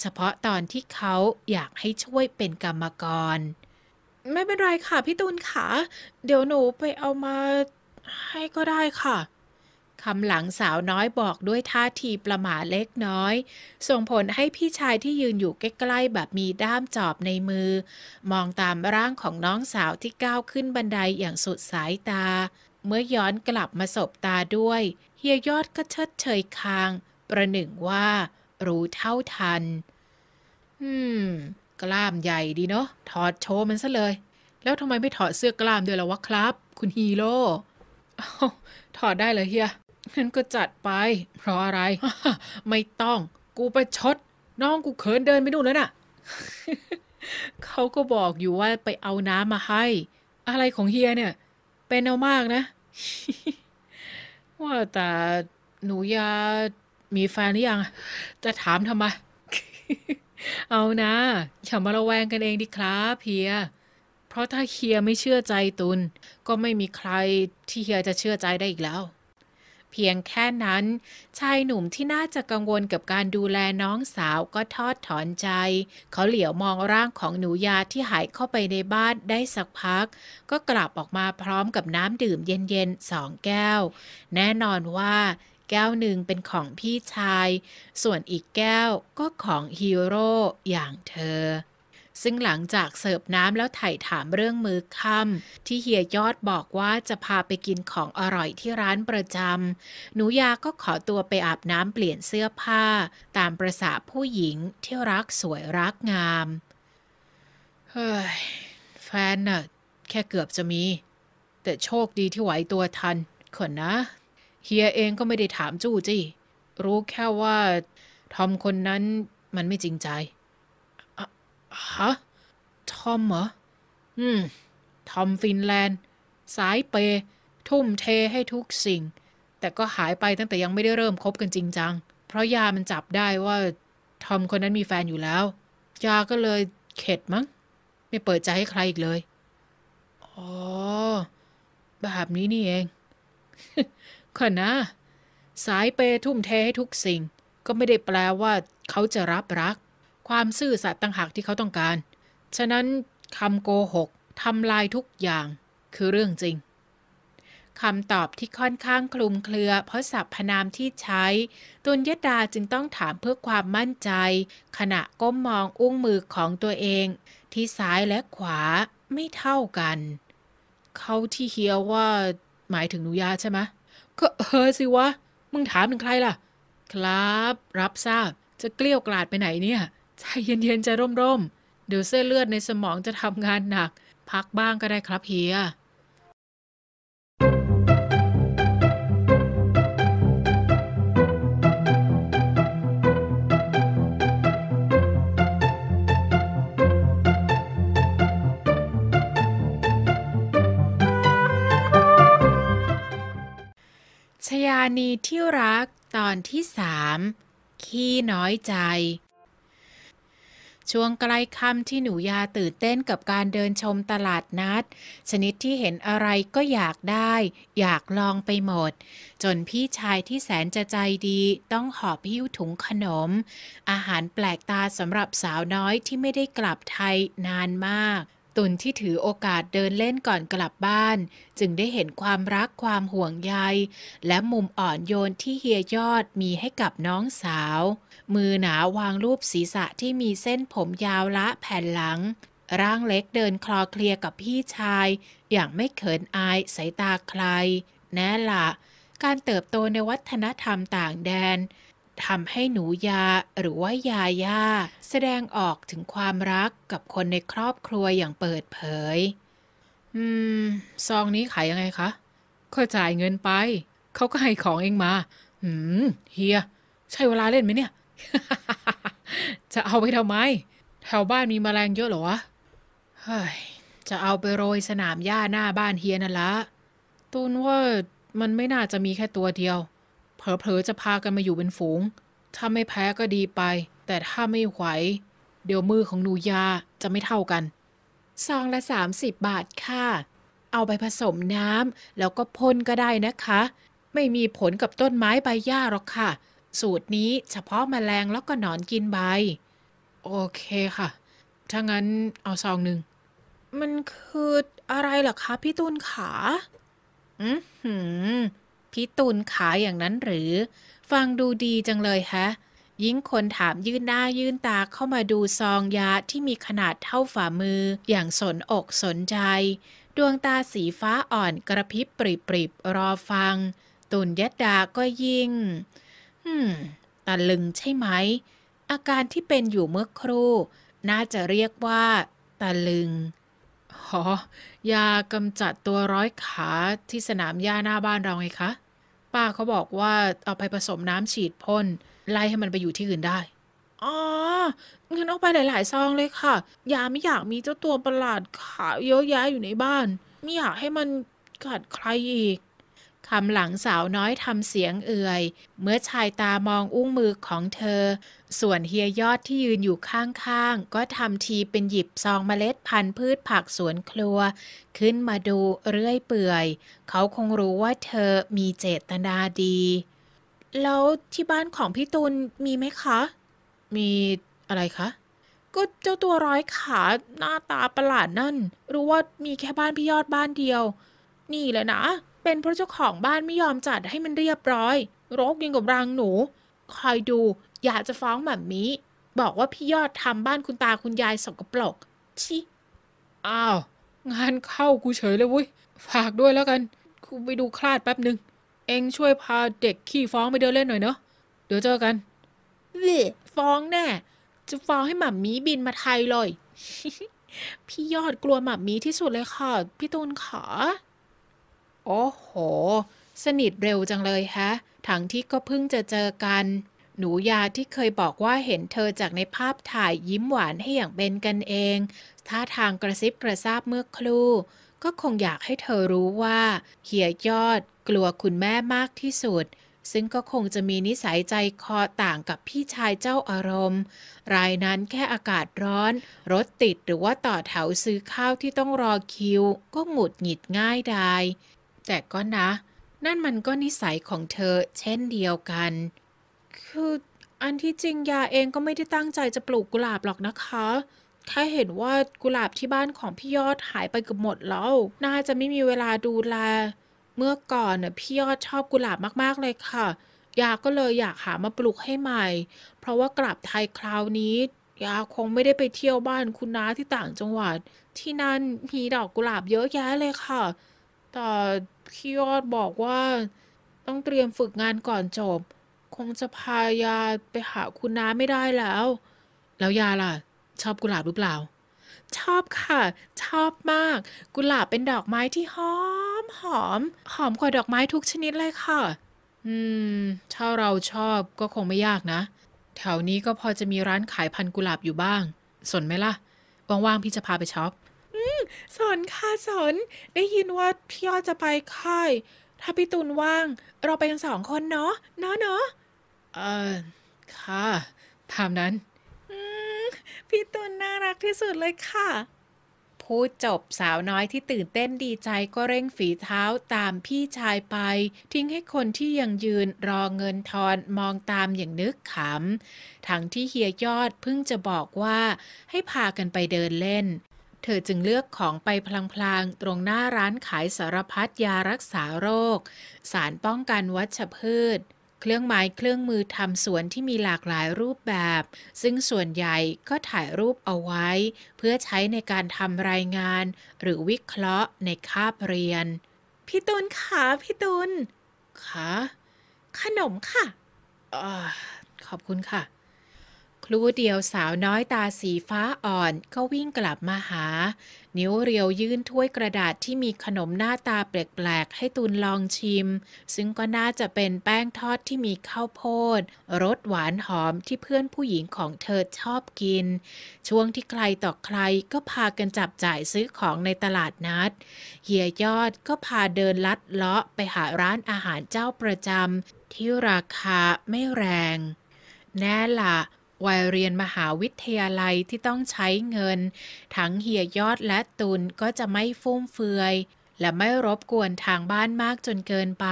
เฉพาะตอนที่เขาอยากให้ช่วยเป็นกรรมกร ไม่เป็นไรค่ะพี่ตูนค่ะ เดี๋ยวหนูไปเอามาให้ก็ได้ค่ะ คำหลังสาวน้อยบอกด้วยท่าทีประหม่าเล็กน้อย ส่งผลให้พี่ชายที่ยืนอยู่ใกล้ๆ แบบมีด้ามจอบในมือ มองตามร่างของน้องสาวที่ก้าวขึ้นบันไดอย่างสุดสายตา เมื่อย้อนกลับมาสบตาด้วยเฮียยอดก็เชิดเชยคาง ประหนึ่งว่า รู้เท่าทันอืม กล้ามใหญ่ดีเนาะถอดโชว์มันซะเลย แล้วทำไมไม่ถอดเสื้อกล้ามด้วยล่ะวะครับ คุณฮีโร่ถอดได้เลยเฮียงั้นก็จัดไป เพราะอะไรไม่ต้อง กูไปชด น้องกูเขินเดินไปนู่นแล้วน่ะ เขาก็บอกอยู่ว่าไปเอาน้ำมาให้ อะไรของเฮียเนี่ย เป็นเอามากนะ ว่าแต่หนูยามีแฟนหรือยังจะถามทำไมเอานะอย่ามาระแวงกันเองดิครับเฮีย เพราะถ้าเฮียไม่เชื่อใจตุลก็ไม่มีใครที่เฮียจะเชื่อใจได้อีกแล้ว เพียงแค่นั้น ชายหนุ่มที่น่าจะกังวลกับการดูแลน้องสาวก็ทอดถอนใจ เขาเหลียวมองร่างของหนูยาที่หายเข้าไปในบ้านได้สักพัก ก็กลับออกมาพร้อมกับน้ำดื่มเย็นๆสองแก้ว แน่นอนว่าแก้วหนึ่งเป็นของพี่ชาย ส่วนอีกแก้วก็ของฮีโร่อย่างเธอ ซึ่งหลังจากเสิร์ฟน้ำแล้วไถ่ถามเรื่องมือค่ำที่เฮียยอดบอกว่าจะพาไปกินของอร่อยที่ร้านประจำหนูยาก็ขอตัวไปอาบน้ำเปลี่ยนเสื้อผ้า ตามประสาผู้หญิงที่รักสวยรักงาม เฮ้ย แฟนน่ะ แค่เกือบจะมี แต่โชคดีที่ไหวตัวทันคนนะเฮียเองก็ไม่ได้ถามจู้จี้รู้แค่ว่า ทอมคนนั้นมันไม่จริงใจฮะทอมเหรออืม ทอมฟินแลนด์สายเปยทุ่มเทให้ทุกสิ่ง แต่ก็หายไปตั้งแต่ยังไม่ได้เริ่มคบกันจริงจัง เพราะยามันจับได้ว่า ทอมคนนั้นมีแฟนอยู่แล้ว ยาก็เลยเข็ดมั้ง ไม่เปิดใจให้ใครอีกเลยอ๋อแบบนี้นี่เองค่ะนะสายเปทุ่มเทให้ทุกสิ่ง ก็ไม่ได้แปลว่าเขาจะรับรัก ความซื่อสัตย์ต่างหากที่เขาต้องการ ฉะนั้นคำโกหกทำลายทุกอย่างคือเรื่องจริงคำตอบที่ค่อนข้างคลุมเครือ เพราะสัพพนามที่ใช้ตุลยดาจึงต้องถามเพื่อความมั่นใจ ขณะก้มมองอุ้งมือของตัวเอง ที่ซ้ายและขวาไม่เท่ากัน เขาที่เฮียว่าหมายถึงนุยาใช่ไหมก็เออสิวะมึงถามถึงใครล่ะ ครับ รับทราบจะเกลี้ยกล่าดไปไหนเนี่ยใจเย็นๆใจร่มๆเดี๋ยวเส้นเลือดในสมองจะทำงานหนัก พักบ้างก็ได้ครับเฮียณีที่รักตอนที่สามขี้น้อยใจ ช่วงใกล้ค่ำที่หนูยาตื่นเต้นกับการเดินชมตลาดนัด ชนิดที่เห็นอะไรก็อยากได้ อยากลองไปหมด จนพี่ชายที่แสนจะใจดี ต้องหอบหิ้วถุงขนม อาหารแปลกตาสำหรับสาวน้อยที่ไม่ได้กลับไทยนานมากตุนที่ถือโอกาสเดินเล่นก่อนกลับบ้านจึงได้เห็นความรักความห่วงใยและมุมอ่อนโยนที่เฮียยอดมีให้กับน้องสาว มือหนาวางรูปศีรษะที่มีเส้นผมยาวละแผ่นหลังร่างเล็กเดินคลอเคลียกับพี่ชายอย่างไม่เขินอายสายตาใคร แน่ละ การเติบโตในวัฒนธรรมต่างแดนทำให้หนูยาหรือว่ายาย่าแสดงออกถึงความรักกับคนในครอบครัวอย่างเปิดเผย อืม ซองนี้ขายยังไงคะก็จ่ายเงินไป เขาก็ให้ของเองมา อืมเฮีย ใช่เวลาเล่นไหมเนี่ย จะเอาไปทำไมแถวบ้านมีมแมลงเยอะเหรอวะเฮ้ยจะเอาไปโรยสนามหญ้าหน้าบ้านเฮียนั่นละตูนว่ามันไม่น่าจะมีแค่ตัวเดียวเผลอๆ จะพากันมาอยู่เป็นฝูง ถ้าไม่แพ้ก็ดีไป แต่ถ้าไม่ไหว เดี๋ยวมือของหนูยาจะไม่เท่ากัน ซองละ 30 บาทค่ะ เอาไปผสมน้ำแล้วก็พ่นก็ได้นะคะ ไม่มีผลกับต้นไม้ใบหญ้าหรอกค่ะ สูตรนี้เฉพาะมแมลงแล้วก็หนอนกินใบ โอเคค่ะ ถ้างั้นเอาซองหนึ่ง มันคืออะไรหรอคะพี่ตุนขาอืมพี่ตูนขายอย่างนั้นหรือฟังดูดีจังเลยฮะ ยิ่งคนถามยื่นหน้ายื่นตาเข้ามาดูซองยาที่มีขนาดเท่าฝ่ามืออย่างสนอกสนใจ ดวงตาสีฟ้าอ่อนกระพริบปริบปริบรอฟัง ตุนยัดดาก็ยิ่งอืมตะลึงใช่ไหม อาการที่เป็นอยู่เมื่อครู่ น่าจะเรียกว่า ตะลึง หอ ยากำจัดตัวร้อยขาที่สนามหญ้าหน้าบ้านเราไงคะป้าเขาบอกว่าเอาไปผสมน้ำฉีดพ่นไล่ให้มันไปอยู่ที่อื่นได้ อ๋องั้นเอาไปหลายๆซองเลยค่ะ ยาไม่อยากมีเจ้าตัวประหลาดขาวเยอะแยะอยู่ในบ้าน ไม่อยากให้มันกัดใครอีก คำหลังสาวน้อยทำเสียงเอื่อย เมื่อชายตามองอุ้งมือของเธอส่วน เฮียยอดที่ยืนอยู่ข้างๆ ก็ทำทีเป็นหยิบซอง เมล็ดพันธุ์พืชผักสวนครัว ขึ้นมาดูเรื่อยเปื่อย เขาคงรู้ว่าเธอมีเจตนาดี แล้วที่บ้านของพี่ตุลมีไหมคะ มีอะไรคะก็เจ้าตัวร้อยขาหน้าตาประหลาดนั่น รู้ว่ามีแค่บ้านพี่ยอดบ้านเดียว นี่แหละนะ เป็นเพราะเจ้าของบ้านไม่ยอมจัดให้มันเรียบร้อยรกยิ่งกว่ารังหนูคอยดูอยากจะฟ้องหม่ำมีบอกว่าพี่ยอดทำบ้านคุณตาคุณยายสกปรกชิ อ้าวงานเข้ากูเฉยเลยเว้ย ฝากด้วยแล้วกันกูไปดูคลาดแป๊บหนึ่งเองช่วยพาเด็กขี้ฟ้องไปเดินเล่นหน่อยเนาะ เดี๋ยวเจอกันเว่ฟ้องแน่ จะฟ้องให้หม่ำมีบินมาไทยเลย พี่ยอดกลัวหม่ำมีที่สุดเลยค่ะ พี่ตูนขอ โอ้โห สนิทเร็วจังเลยฮะ ทั้งที่ก็เพิ่งจะเจอกันหนูยาที่เคยบอกว่าเห็นเธอจากในภาพถ่ายยิ้มหวานให้อย่างเป็นกันเองท่าทางกระซิบกระซาบเมื่อครู่ก็คงอยากให้เธอรู้ว่าเฮียยอดกลัวคุณแม่มากที่สุด ซึ่งก็คงจะมีนิสัยใจคอต่างกับพี่ชายเจ้าอารมณ์ รายนั้นแค่อากาศร้อน รถติดหรือว่าต่อแถวซื้อข้าวที่ต้องรอคิว ก็หงุดหงิดง่ายได้แต่ก็นะ นั่นมันก็นิสัยของเธอ เช่นเดียวกันคืออันที่จริงยาเองก็ไม่ได้ตั้งใจจะปลูกกุหลาบหรอกนะคะ แค่เห็นว่า กุหลาบที่บ้านของพี่ยอดหายไปเกือบหมดแล้ว น่าจะไม่มีเวลาดูแล เมื่อก่อนน่ะพี่ยอดชอบกุหลาบมากๆเลยค่ะ ยาก็เลยอยากหามาปลูกให้ใหม่ เพราะว่ากลับไทยคราวนี้ยาคงไม่ได้ไปเที่ยวบ้านคุณน้าที่ต่างจังหวัด ที่นั่นมีดอกกุหลาบเยอะแยะเลยค่ะ แต่พี่ยอดบอกว่า ต้องเตรียมฝึกงานก่อนจบคงจะพายาไปหาคุณน้าไม่ได้แล้ว แล้วยาล่ะ ชอบกุหลาบหรือเปล่า ชอบค่ะ ชอบมาก กุหลาบเป็นดอกไม้ที่หอม หอม หอมกว่าดอกไม้ทุกชนิดเลยค่ะ อืมถ้าเราชอบก็คงไม่ยากนะ แถวนี้ก็พอจะมีร้านขายพันกุหลาบอยู่บ้าง สนไหมล่ะว่างๆพี่จะพาไปช็อปอืมสนค่ะสน ได้ยินว่าพี่ยอดจะไปค่ายถ้าพี่ตูนว่าง เราไปกันสองคนเนาะ เนาะเนาะเออ ค่ะตามนั้นพี่ตูนน่ารักที่สุดเลยค่ะ พูดจบสาวน้อยที่ตื่นเต้นดีใจก็เร่งฝีเท้าตามพี่ชายไป ทิ้งให้คนที่ยังยืนรอเงินทอนมองตามอย่างนึกขำ ทั้งที่เฮียยอดเพิ่งจะบอกว่า ให้พากันไปเดินเล่นเธอจึงเลือกของไปพลางๆ ตรงหน้าร้านขายสารพัดยารักษาโรค สารป้องกันวัชพืช เครื่องไม้เครื่องมือทำสวนที่มีหลากหลายรูปแบบ ซึ่งส่วนใหญ่ก็ถ่ายรูปเอาไว้ เพื่อใช้ในการทำรายงาน หรือวิเคราะห์ในคาบเรียน พี่ตุลขาพี่ตุลคาะขนมค่ะอขอบคุณค่ะครู่เดียวสาวน้อยตาสีฟ้าอ่อนก็วิ่งกลับมาหา นิ้วเรียวยื่นถ้วยกระดาษที่มีขนมหน้าตาแปลก ๆ ให้ตุนลองชิม ซึ่งก็น่าจะเป็นแป้งทอดที่มีข้าวโพดรสหวานหอมที่เพื่อนผู้หญิงของเธอชอบกิน ช่วงที่ใครต่อใครก็พากันจับจ่ายซื้อของในตลาดนัด เฮียยอดก็พาเดินลัดเลาะไปหาร้านอาหารเจ้าประจำที่ราคาไม่แรง แน่ละ่ะวัยเรียนมหาวิทยาลัยที่ต้องใช้เงิน ทั้งเฮียยอดและตุนก็จะไม่ฟุ่มเฟือยและไม่รบกวนทางบ้านมากจนเกินไป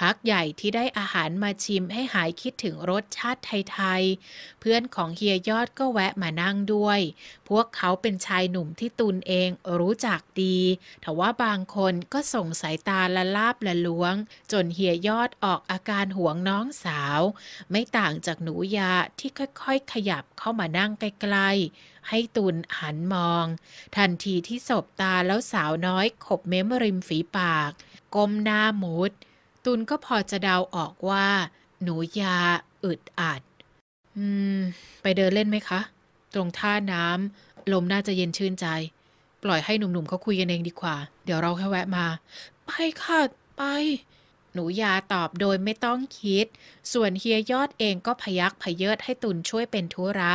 พักใหญ่ที่ได้อาหารมาชิมให้หายคิดถึงรสชาติไทยๆ เพื่อนของเฮียยอดก็แวะมานั่งด้วย พวกเขาเป็นชายหนุ่มที่ตุนเองรู้จักดีแต่ว่าบางคนก็ส่งสายตาละลาบละล้วง จนเฮียยอดออกอาการหวงน้องสาว ไม่ต่างจากหนูยาที่ค่อยๆ ขยับเข้ามานั่งใกล้ๆให้ตุนหันมอง ทันทีที่สบตาแล้วสาวน้อย ขบเม้มริมฝีปากก้มหน้ามุด ตุนก็พอจะเดาออกว่า หนูยาอึดอัด อืม ไปเดินเล่นไหมคะ ตรงท่าน้ำลมน่าจะเย็นชื่นใจ ปล่อยให้หนุ่มๆเขาคุยกันเองดีกว่า เดี๋ยวเราแค่แวะมา ไปค่ะ ไป หนูยาตอบโดยไม่ต้องคิด ส่วนเฮียยอดเองก็พยักพยเยิดให้ตุนช่วยเป็นทุระ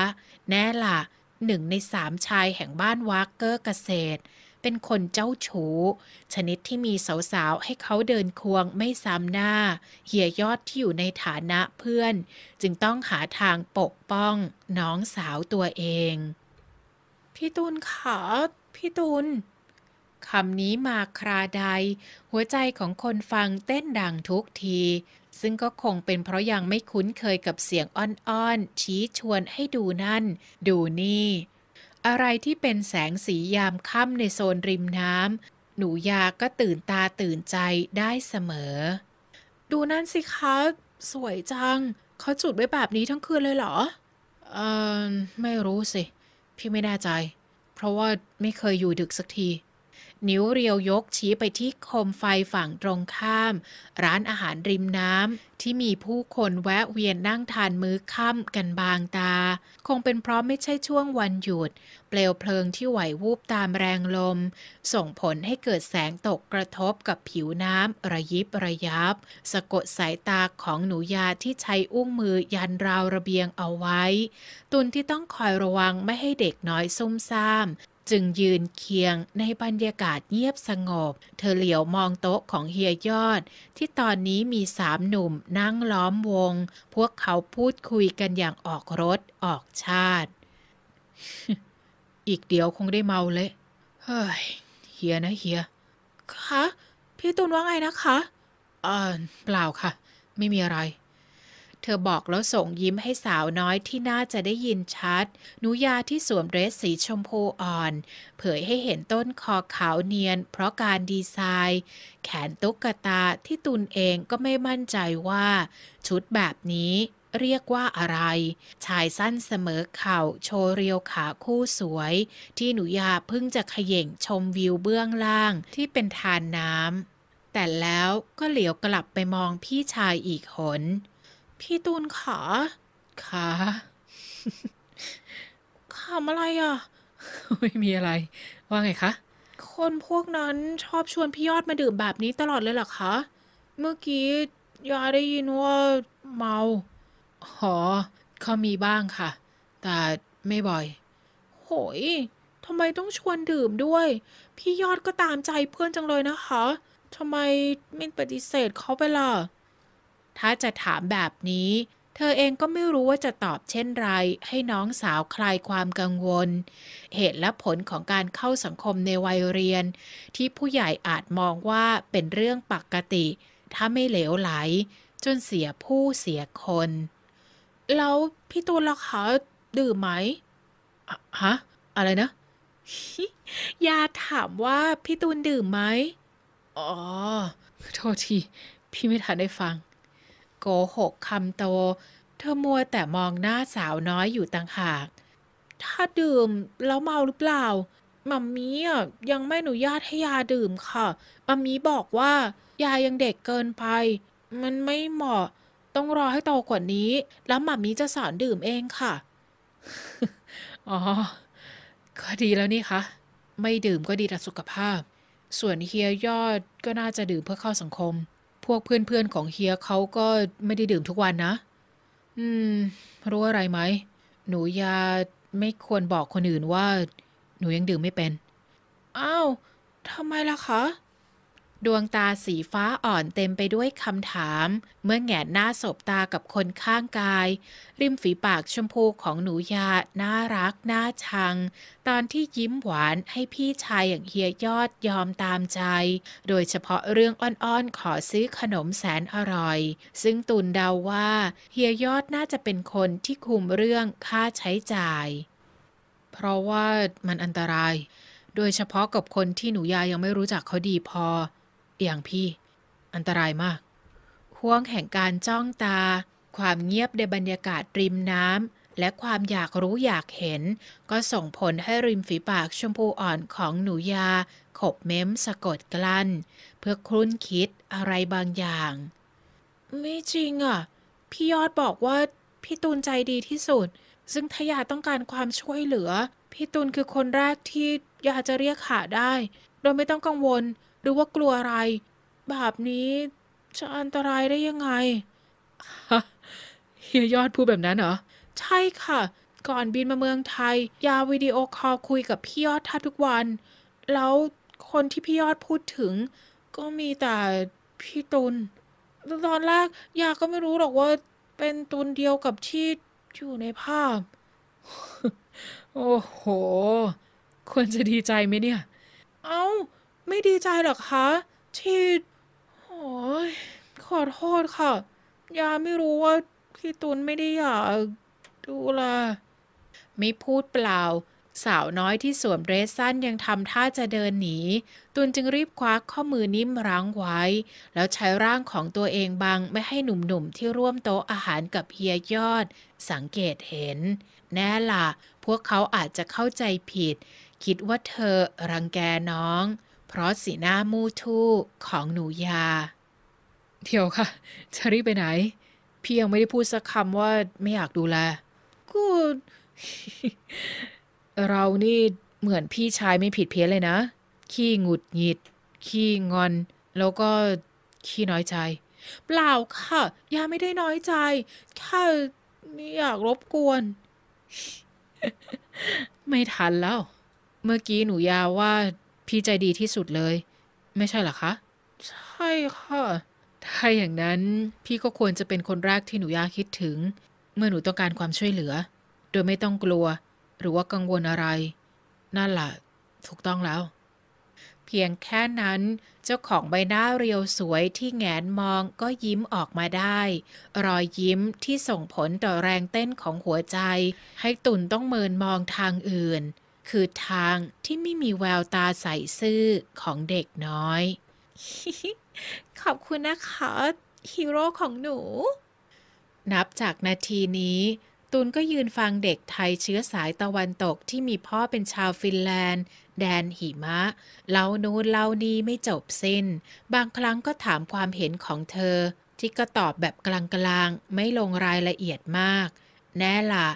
แน่ล่ะหนึ่งในสามชายแห่งบ้านวากเกอร์เกษตร เป็นคนเจ้าชู้ชนิดที่มีสาวๆให้เขาเดินควงไม่ซ้ำหน้า เหี่ยยอดที่อยู่ในฐานะเพื่อน จึงต้องหาทางปกป้อง น้องสาวตัวเอง พี่ตุนขาพี่ตุนคำนี้มาคราใด หัวใจของคนฟังเต้นดังทุกทีซึ่งก็คงเป็นเพราะยังไม่คุ้นเคยกับเสียงอ้อนๆ ชี้ชวนให้ดูนั่น ดูนี่ อะไรที่เป็นแสงสียามค่ำในโซนริมน้ำ หนูยาก็ตื่นตาตื่นใจได้เสมอ ดูนั่นสิคะ สวยจัง เขาจุดไว้แบบนี้ทั้งคืนเลยเหรอ เออไม่รู้สิ พี่ไม่แน่ใจ เพราะว่าไม่เคยอยู่ดึกสักทีนิ้วเรียวยกชี้ไปที่โคมไฟฝั่งตรงข้าม ร้านอาหารริมน้ำที่มีผู้คนแวะเวียนนั่งทานมื้อค่ำกันบางตา คงเป็นเพราะไม่ใช่ช่วงวันหยุด เปลวเพลิงที่ไหววูบตามแรงลม ส่งผลให้เกิดแสงตกกระทบกับผิวน้ำระยิบระยับ สะกดสายตาของหนูยาที่ใช้อุ้งมือยันราวระเบียงเอาไว้ ตุนที่ต้องคอยระวังไม่ให้เด็กน้อยซุ่มซ่ามจึงยืนเคียงในบรรยากาศเงียบสงบ เธอเหลียวมองโต๊ะของเฮียยอด ที่ตอนนี้มีสามหนุ่มนั่งล้อมวง พวกเขาพูดคุยกันอย่างออกรถออกชาติ อีกเดี๋ยวคงได้เมาเลย เฮ้ยเฮียนะ เฮียคะพี่ตูนว่าไงนะคะอ่าเปล่าค่ะ ไม่มีอะไรเธอบอกแล้วส่งยิ้มให้สาวน้อยที่น่าจะได้ยินชัด หนุยาที่สวมเดรสสีชมพูอ่อน เผยให้เห็นต้นคอขาวเนียนเพราะการดีไซน์ แขนตุ๊กตาที่ตุนเองก็ไม่มั่นใจว่า ชุดแบบนี้เรียกว่าอะไร ชายสั้นเสมอเข่าโชว์เรียวขาคู่สวย ที่หนุยาพึ่งจะขย่งชมวิวเบื้องล่างที่เป็นทานน้ำแต่แล้วก็เหลียวกลับไปมองพี่ชายอีกหนพี่ตูนขา ขาขำอะไรอ่ะ ไม่มีอะไร ว่าไงคะ คนพวกนั้นชอบชวนพี่ยอด มาดื่มแบบนี้ตลอดเลยเหรอคะ เมื่อกี้ ยาได้ยินว่าเมาอ๋อเขามีบ้างค่ะ แต่ไม่บ่อย โหยทำไมต้องชวนดื่มด้วย พี่ยอดก็ตามใจเพื่อนจังเลยนะคะ ทำไมไม่ปฏิเสธเขาไปล่ะถ้าจะถามแบบนี้ เธอเองก็ไม่รู้ว่าจะตอบเช่นไรให้น้องสาวคลายความกังวล เหตุและผลของการเข้าสังคมในวัยเรียน ที่ผู้ใหญ่อาจมองว่าเป็นเรื่องปกติ ถ้าไม่เหลวไหล จนเสียผู้เสียคนแล้วพี่ตูนล่ะคะดื่มไหมฮะ อะไรนะยาถามว่าพี่ตูนดื่มไหมอ๋อ โทษที พี่ไม่ทันได้ฟังโกหกคำโต เธอมัวแต่มองหน้าสาวน้อยอยู่ต่างหาก ถ้าดื่มแล้วเมาหรือเปล่ามัมมี่ยังไม่อนุญาตให้ยาดื่มค่ะ มัมมี่บอกว่ายายังเด็กเกินไป มันไม่เหมาะต้องรอให้โตกว่านี้ แล้วมัมมี่จะสอนดื่มเองค่ะ อ๋อ ก็ดีแล้วนี่คะไม่ดื่มก็ดีต่อสุขภาพ ส่วนเฮียยอดก็น่าจะดื่มเพื่อเข้าสังคมพวกเพื่อนๆ ของเฮียเขาก็ไม่ได้ดื่มทุกวันนะ อืม รู้อะไรไหม หนูยาไม่ควรบอกคนอื่นว่า หนูยังดื่มไม่เป็น อ้าวทำไมล่ะคะดวงตาสีฟ้าอ่อนเต็มไปด้วยคำถาม เมื่อแงนหน้าสบตากับคนข้างกาย ริมฝีปากชมพูของหนูยาน่ารักน่าชัง ตอนที่ยิ้มหวานให้พี่ชายอย่างเฮียยอดยอมตามใจ โดยเฉพาะเรื่องอ้อนๆขอซื้อขนมแสนอร่อย ซึ่งตุนเดาว่าเฮียยอดน่าจะเป็นคนที่คุมเรื่องค่าใช้จ่าย เพราะว่ามันอันตราย โดยเฉพาะกับคนที่หนูยายังไม่รู้จักเขาดีพอตียงพี่อันตรายมาก ห่วงแห่งการจ้องตา ความเงียบในบรรยากาศริมน้ำและความอยากรู้อยากเห็น ก็ส่งผลให้ริมฝีปากชมพูอ่อนของหนูยา ขบเม้มสะกดกลั้น เพื่อครุ่นคิดอะไรบางอย่าง ไม่จริงอ่ะ พี่ยอดบอกว่าพี่ตูนใจดีที่สุด ซึ่งทยาต้องการความช่วยเหลือ พี่ตูนคือคนแรกที่ยาจะเรียกหาได้โดยไม่ต้องกังวลหรือว่ากลัวอะไร แบบนี้จะอันตรายได้ยังไงเฮียยอดพูดแบบนั้นเหรอ ใช่ค่ะ ก่อนบินมาเมืองไทย ยาวิดีโอคอลคุยกับพี่ยอดททุกวัน แล้วคนที่พี่ยอดพูดถึง ก็มีแต่พี่ตุลตอนแรกยาก็ไม่รู้หรอกว่าเป็นตุลเดียวกับที่อยู่ในภาพ โอ้โห ควรจะดีใจไหมเนี่ย เอา้าไม่ดีใจหรอกคะ ที่โอยขอโทษค่ะ ยาไม่รู้ว่าพี่ตุนไม่ได้อยากดูละไม่พูดเปล่า สาวน้อยที่สวมเดรสสั้นยังทำท่าจะเดินหนี ตุนจึงรีบคว้าข้อมือนิ่มรั้งไว้ แล้วใช้ร่างของตัวเองบังไม่ให้หนุ่มๆที่ร่วมโต๊ะอาหารกับเฮียยอด สังเกตเห็น แน่ล่ะ พวกเขาอาจจะเข้าใจผิด คิดว่าเธอรังแกน้องเพราะสีหน้ามูทู่ของหนูยาเดี๋ยวค่ะ จะรีบไปไหน พี่ยังไม่ได้พูดสักคำว่าไม่อยากดูแล กู เรานี่เหมือนพี่ชายไม่ผิดเพี้ยนเลยนะ ขี้หงุดหงิด ขี้งอน แล้วก็ขี้น้อยใจ เปล่าค่ะ ยาไม่ได้น้อยใจ แค่ไม่อยากรบกวน ไม่ทันแล้ว เมื่อกี้หนูยาว่าพี่ใจดีที่สุดเลย ไม่ใช่หรอคะ ใช่ค่ะถ้าอย่างนั้นพี่ก็ควรจะเป็นคนแรกที่หนูอยากคิดถึง เมื่อหนูต้องการความช่วยเหลือ โดยไม่ต้องกลัว หรือว่ากังวลอะไร นั่นแหละถูกต้องแล้ว เพียงแค่นั้นเจ้าของใบหน้าเรียวสวยที่แงนมองก็ยิ้มออกมาได้ รอยยิ้มที่ส่งผลต่อแรงเต้นของหัวใจ ให้ตุ่นต้องเมินมองทางอื่นคือทางที่ไม่มีแววตาใสซื่อของเด็กน้อย ขอบคุณนะคะ ฮีโร่ของหนู นับจากนาทีนี้ตูนก็ยืนฟังเด็กไทยเชื้อสายตะวันตกที่มีพ่อเป็นชาวฟินแลนด์แดนหิมะเล่านูนเล่านี้ไม่จบสิน้น บางครั้งก็ถามความเห็นของเธอ ที่ก็ตอบแบบกลางๆไม่ลงรายละเอียดมาก แน่ละ่ะ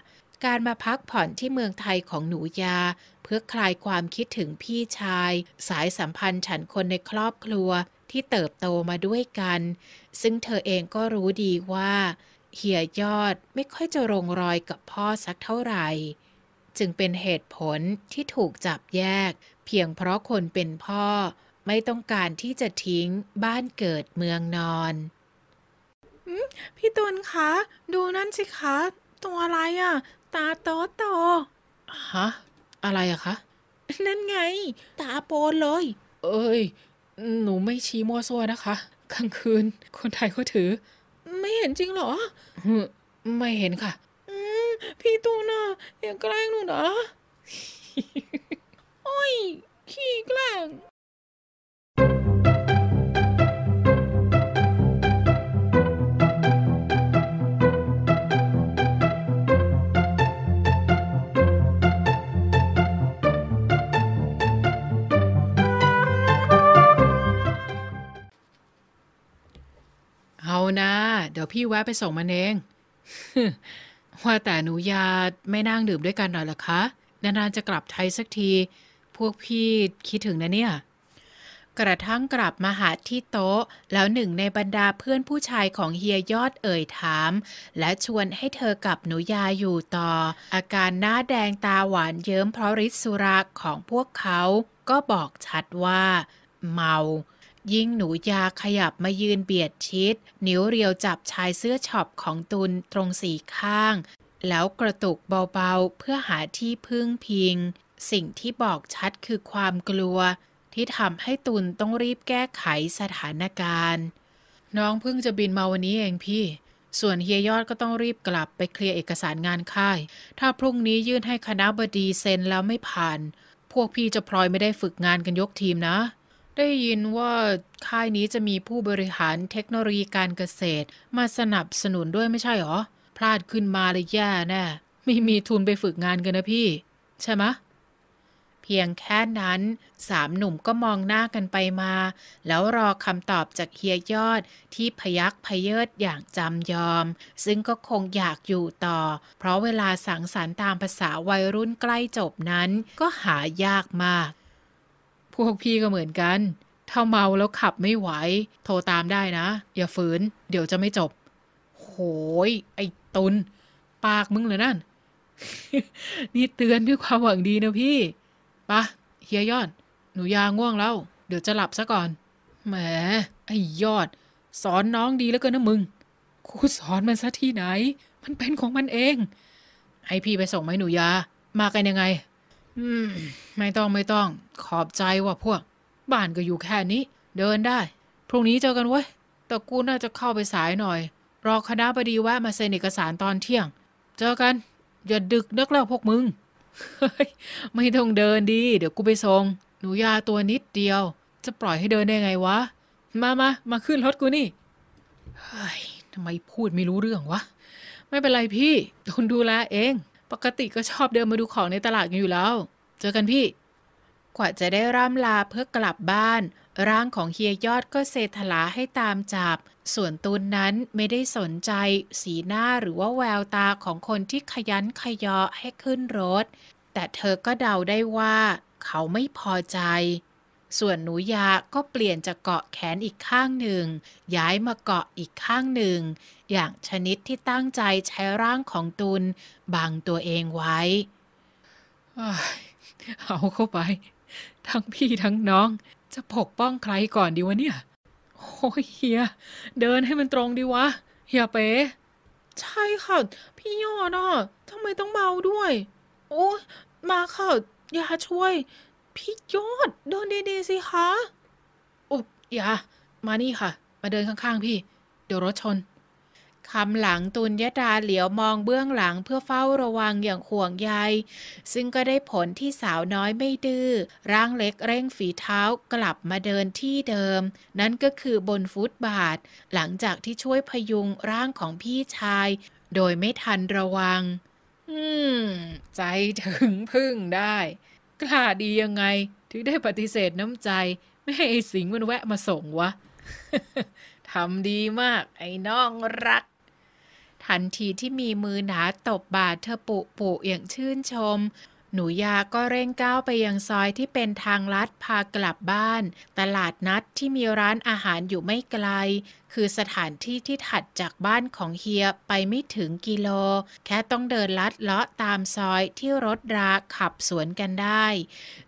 การมาพักผ่อนที่เมืองไทยของหนูยา เพื่อคลายความคิดถึงพี่ชาย สายสัมพันธ์ฉันคนในครอบครัวที่เติบโตมาด้วยกัน ซึ่งเธอเองก็รู้ดีว่า เหียยอดไม่ค่อยจะรงรอยกับพ่อสักเท่าไหร่ จึงเป็นเหตุผลที่ถูกจับแยก เพียงเพราะคนเป็นพ่อไม่ต้องการที่จะทิ้งบ้านเกิดเมืองนอนพี่ตุลคะดูนั่นสิคะตัวอะไรอะ่ะตาโตโตฮะ อะไรอะคะ นั่นไง ตาโปนเลย เอ้ย หนูไม่ชี้มั่วซั่วนะคะ กลางคืนคนไทยเขาถือ ไม่เห็นจริงเหรอ ไม่เห็นค่ะพี่ตูนอะอย่าแกล้งหนูนะโอ้ย ขี้แกล้งนะเดี๋ยวพี่แวะไปส่งมันเอง ว่าแต่หนูยาไม่นั่งดื่มด้วยกันหน่อยหรอคะ นานๆจะกลับไทยสักที พวกพี่คิดถึงนะเนี่ย กระทั่งกลับมาหาที่โต๊ะ แล้วหนึ่งในบรรดาเพื่อนผู้ชายของเฮียยอดเอ่ยถาม และชวนให้เธอกับหนูยาอยู่ต่อ อาการหน้าแดงตาหวานเยิ้มเพราะฤทธิ์สุราของพวกเขาก็บอกชัดว่า เมายิ่งหนูยาขยับมายืนเบียดชิด นิ้วเรียวจับชายเสื้อช็อปของตุลตรงสีข้าง แล้วกระตุกเบาๆ เพื่อหาที่พึ่งพิง สิ่งที่บอกชัดคือความกลัว ที่ทำให้ตุลต้องรีบแก้ไขสถานการณ์ น้องเพิ่งจะบินมาวันนี้เองพี่ ส่วนเฮียยอดก็ต้องรีบกลับไปเคลียร์เอกสารงานค่าย ถ้าพรุ่งนี้ยื่นให้คณะบดีเซ็นแล้วไม่ผ่าน พวกพี่จะพลอยไม่ได้ฝึกงานกันยกทีมนะได้ยินว่าค่ายนี้จะมีผู้บริหารเทคโนโลยีการเกษตรมาสนับสนุนด้วยไม่ใช่หรอ พลาดขึ้นมาเลยแย่แน่ไม่มีทุนไปฝึกงานกันนะพี่ ใช่ไหมเพียงแค่นั้นสามหนุ่มก็มองหน้ากันไปมา แล้วรอคำตอบจากเฮียยอดที่พยักพยเยิดอย่างจำยอม ซึ่งก็คงอยากอยู่ต่อ เพราะเวลาสังสรรค์ตามภาษาวัยรุ่นใกล้จบนั้นก็หายากมากพวกพี่ก็เหมือนกัน ถ้าเมาแล้วขับไม่ไหว โทรตามได้นะ อย่าฝืน เดี๋ยวจะไม่จบ โหย ไอ้ตุนปากมึงเลยนั่น นี่เตือนด้วยความหวังดีนะพี่ ปะเฮียยอด หนูยาง่วงแล้ว เดี๋ยวจะหลับซะก่อน แหม ไอ้ยอด สอนน้องดีแล้วกันนะมึงครูสอนมันซะที่ไหน มันเป็นของมันเอง ให้พี่ไปส่งไหมหนูยา มากันยังไงอืมไม่ต้องไม่ต้องขอบใจว่ะพวก บ้านก็อยู่แค่นี้ เดินได้พรุ่งนี้เจอกันเว้ย แต่กูน่าจะเข้าไปสายหน่อย รอคณะบดีแวะมาเซ็นเอกสารตอนเที่ยง เจอกันอย่าดึก นักแล้วพวกมึง ไม่ต้องเดินดี เดี๋ยวกูไปส่งหนูยาตัวนิดเดียว จะปล่อยให้เดินได้ไงวะมามามาขึ้นรถกูนี่ทำไมพูดไม่รู้เรื่องวะ ไม่เป็นไรพี่ทนดูแลเองปกติก็ชอบเดินมาดูของในตลาดกันอยู่แล้ว เจอกันพี่ กว่าจะได้ร่ำลาเพื่อกลับบ้าน ร่างของเฮียยอดก็เซทลาให้ตามจับ ส่วนตูนนั้นไม่ได้สนใจ สีหน้าหรือว่าแววตาของคนที่ขยันขยอให้ขึ้นรถ แต่เธอก็เดาได้ว่า เขาไม่พอใจส่วนหนูยาก็เปลี่ยนจากเกาะแขนอีกข้างหนึ่ง ย้ายมาเกาะอีกข้างหนึ่ง อย่างชนิดที่ตั้งใจใช้ร่างของตุลบังตัวเองไว้เอาเข้าไป ทั้งพี่ทั้งน้องจะปกป้องใครก่อนดีวะเนี่ยโอ้ยเฮียเดินให้มันตรงดีวะ เฮียเป๊ใช่ค่ะ พี่ยอดอ่ะทำไมต้องเมาด้วย โอ้มาค่ะอย่าช่วยพี่ยอดเดินดี ๆ สิคะ อุบอย่า มานี่ค่ะมาเดินข้าง ๆ พี่ เดี๋ยวรถชนคำหลังตุลยดาเหลียวมองเบื้องหลังเพื่อเฝ้าระวังอย่างห่วงใย ซึ่งก็ได้ผลที่สาวน้อยไม่ดื้อร่างเล็กเร่งฝีเท้ากลับมาเดินที่เดิม นั่นก็คือบนฟุตบาท หลังจากที่ช่วยพยุงร่างของพี่ชาย โดยไม่ทันระวัง อืมใจถึงพึ่งได้กล้าดียังไง ถึงได้ปฏิเสธน้ำใจ ไม่ให้ไอ้สิงมันแวะมาส่งวะ ทำดีมาก ไอ้น้องรัก ทันทีที่มีมือหนาตบบาดเธอปุปุอย่างชื่นชมหนูยาก็เร่งก้าวไปยังซอยที่เป็นทางลัดพากลับบ้าน ตลาดนัดที่มีร้านอาหารอยู่ไม่ไกล คือสถานที่ที่ถัดจากบ้านของเฮียไปไม่ถึงกิโล แค่ต้องเดินลัดเลาะตามซอยที่รถราขับสวนกันได้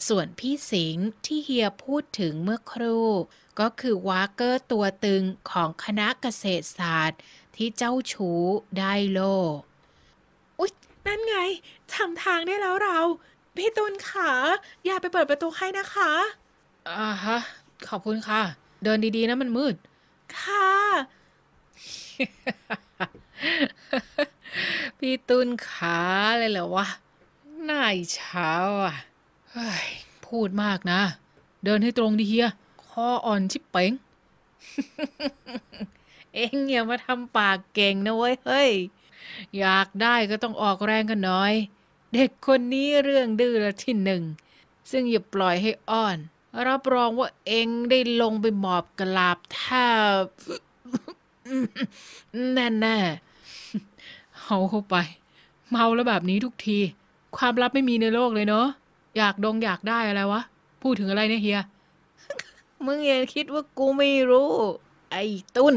ส่วนพี่สิงห์ที่เฮียพูดถึงเมื่อครู่ ก็คือวากเกอร์ตัวตึงของคณะเกษตรศาสตร์ ที่เจ้าชู้ได้โลนั่นไง ทำทางได้แล้วเรา พี่ตุลขา อย่าไปเปิดประตูให้นะคะ อ่าฮะ ขอบคุณค่ะ เดินดีๆนะมันมืด ค่ะ พี่ตุลขาเลยเหรอวะน่าเช้าอ่ะ เฮ้ย พูดมากนะ เดินให้ตรงดีเฮียคออ่อนชิบเป๋งเอ็งอย่ามาทำปากเก่งนะเว้ย เฮ้ยอยากได้ก็ต้องออกแรงกันหน่อย เด็กคนนี้เรื่องดื้อละที่หนึ่ง ซึ่งอย่าปล่อยให้อ้อน รับรองว่าเองได้ลงไปหมอบกลาบถ้าแน่แน่เอาเข้าไปเมาแล้วแบบนี้ทุกที ความลับไม่มีในโลกเลยเนาะอยากดงอยากได้อะไรวะ พูดถึงอะไรเนี่ย เฮีย มึงอย่าคิดว่ากูไม่รู้ ไอ้ตุน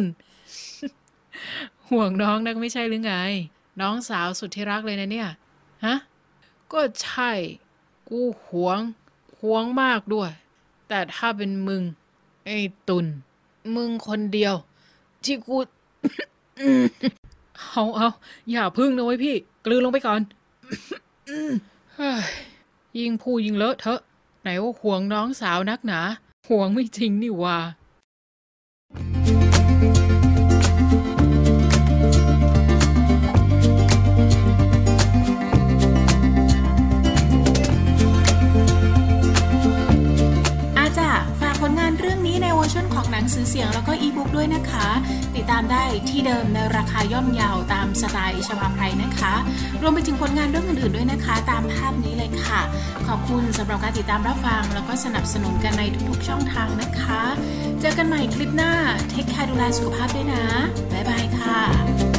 ห่วงน้องนักไม่ใช่หรือไง น้องสาวสุดที่รักเลยนะเนี่ยฮะก็ใช่ กูห่วงห่วงมากด้วย แต่ถ้าเป็นมึง ไอ้ตุน มึงคนเดียวที่กูเอาเอาอย่าพึ่งนะไว้พี่กลืนลงไปก่อนยิ่งพูดยิ่งเลอะเทอะ ไหนว่าห่วงน้องสาวนักหนาห่วงไม่จริงนี่ว่าชันของหนังสือเสียงแล้วก็อีบุ๊กด้วยนะคะ ติดตามได้ที่เดิมในราคาย่อมเยาวตามสไตล์ฉบับไทยนะคะ รวมไปถึงผลงานเรื่องอื่น ๆด้วยนะคะ ตามภาพนี้เลยค่ะ ขอบคุณสำหรับการติดตามรับฟัง แล้วก็สนับสนุนกันในทุกๆช่องทางนะคะ เจอกันใหม่คลิปหน้าเทคแคร์ดูแลสุขภาพด้วยนะ บ๊ายบายค่ะ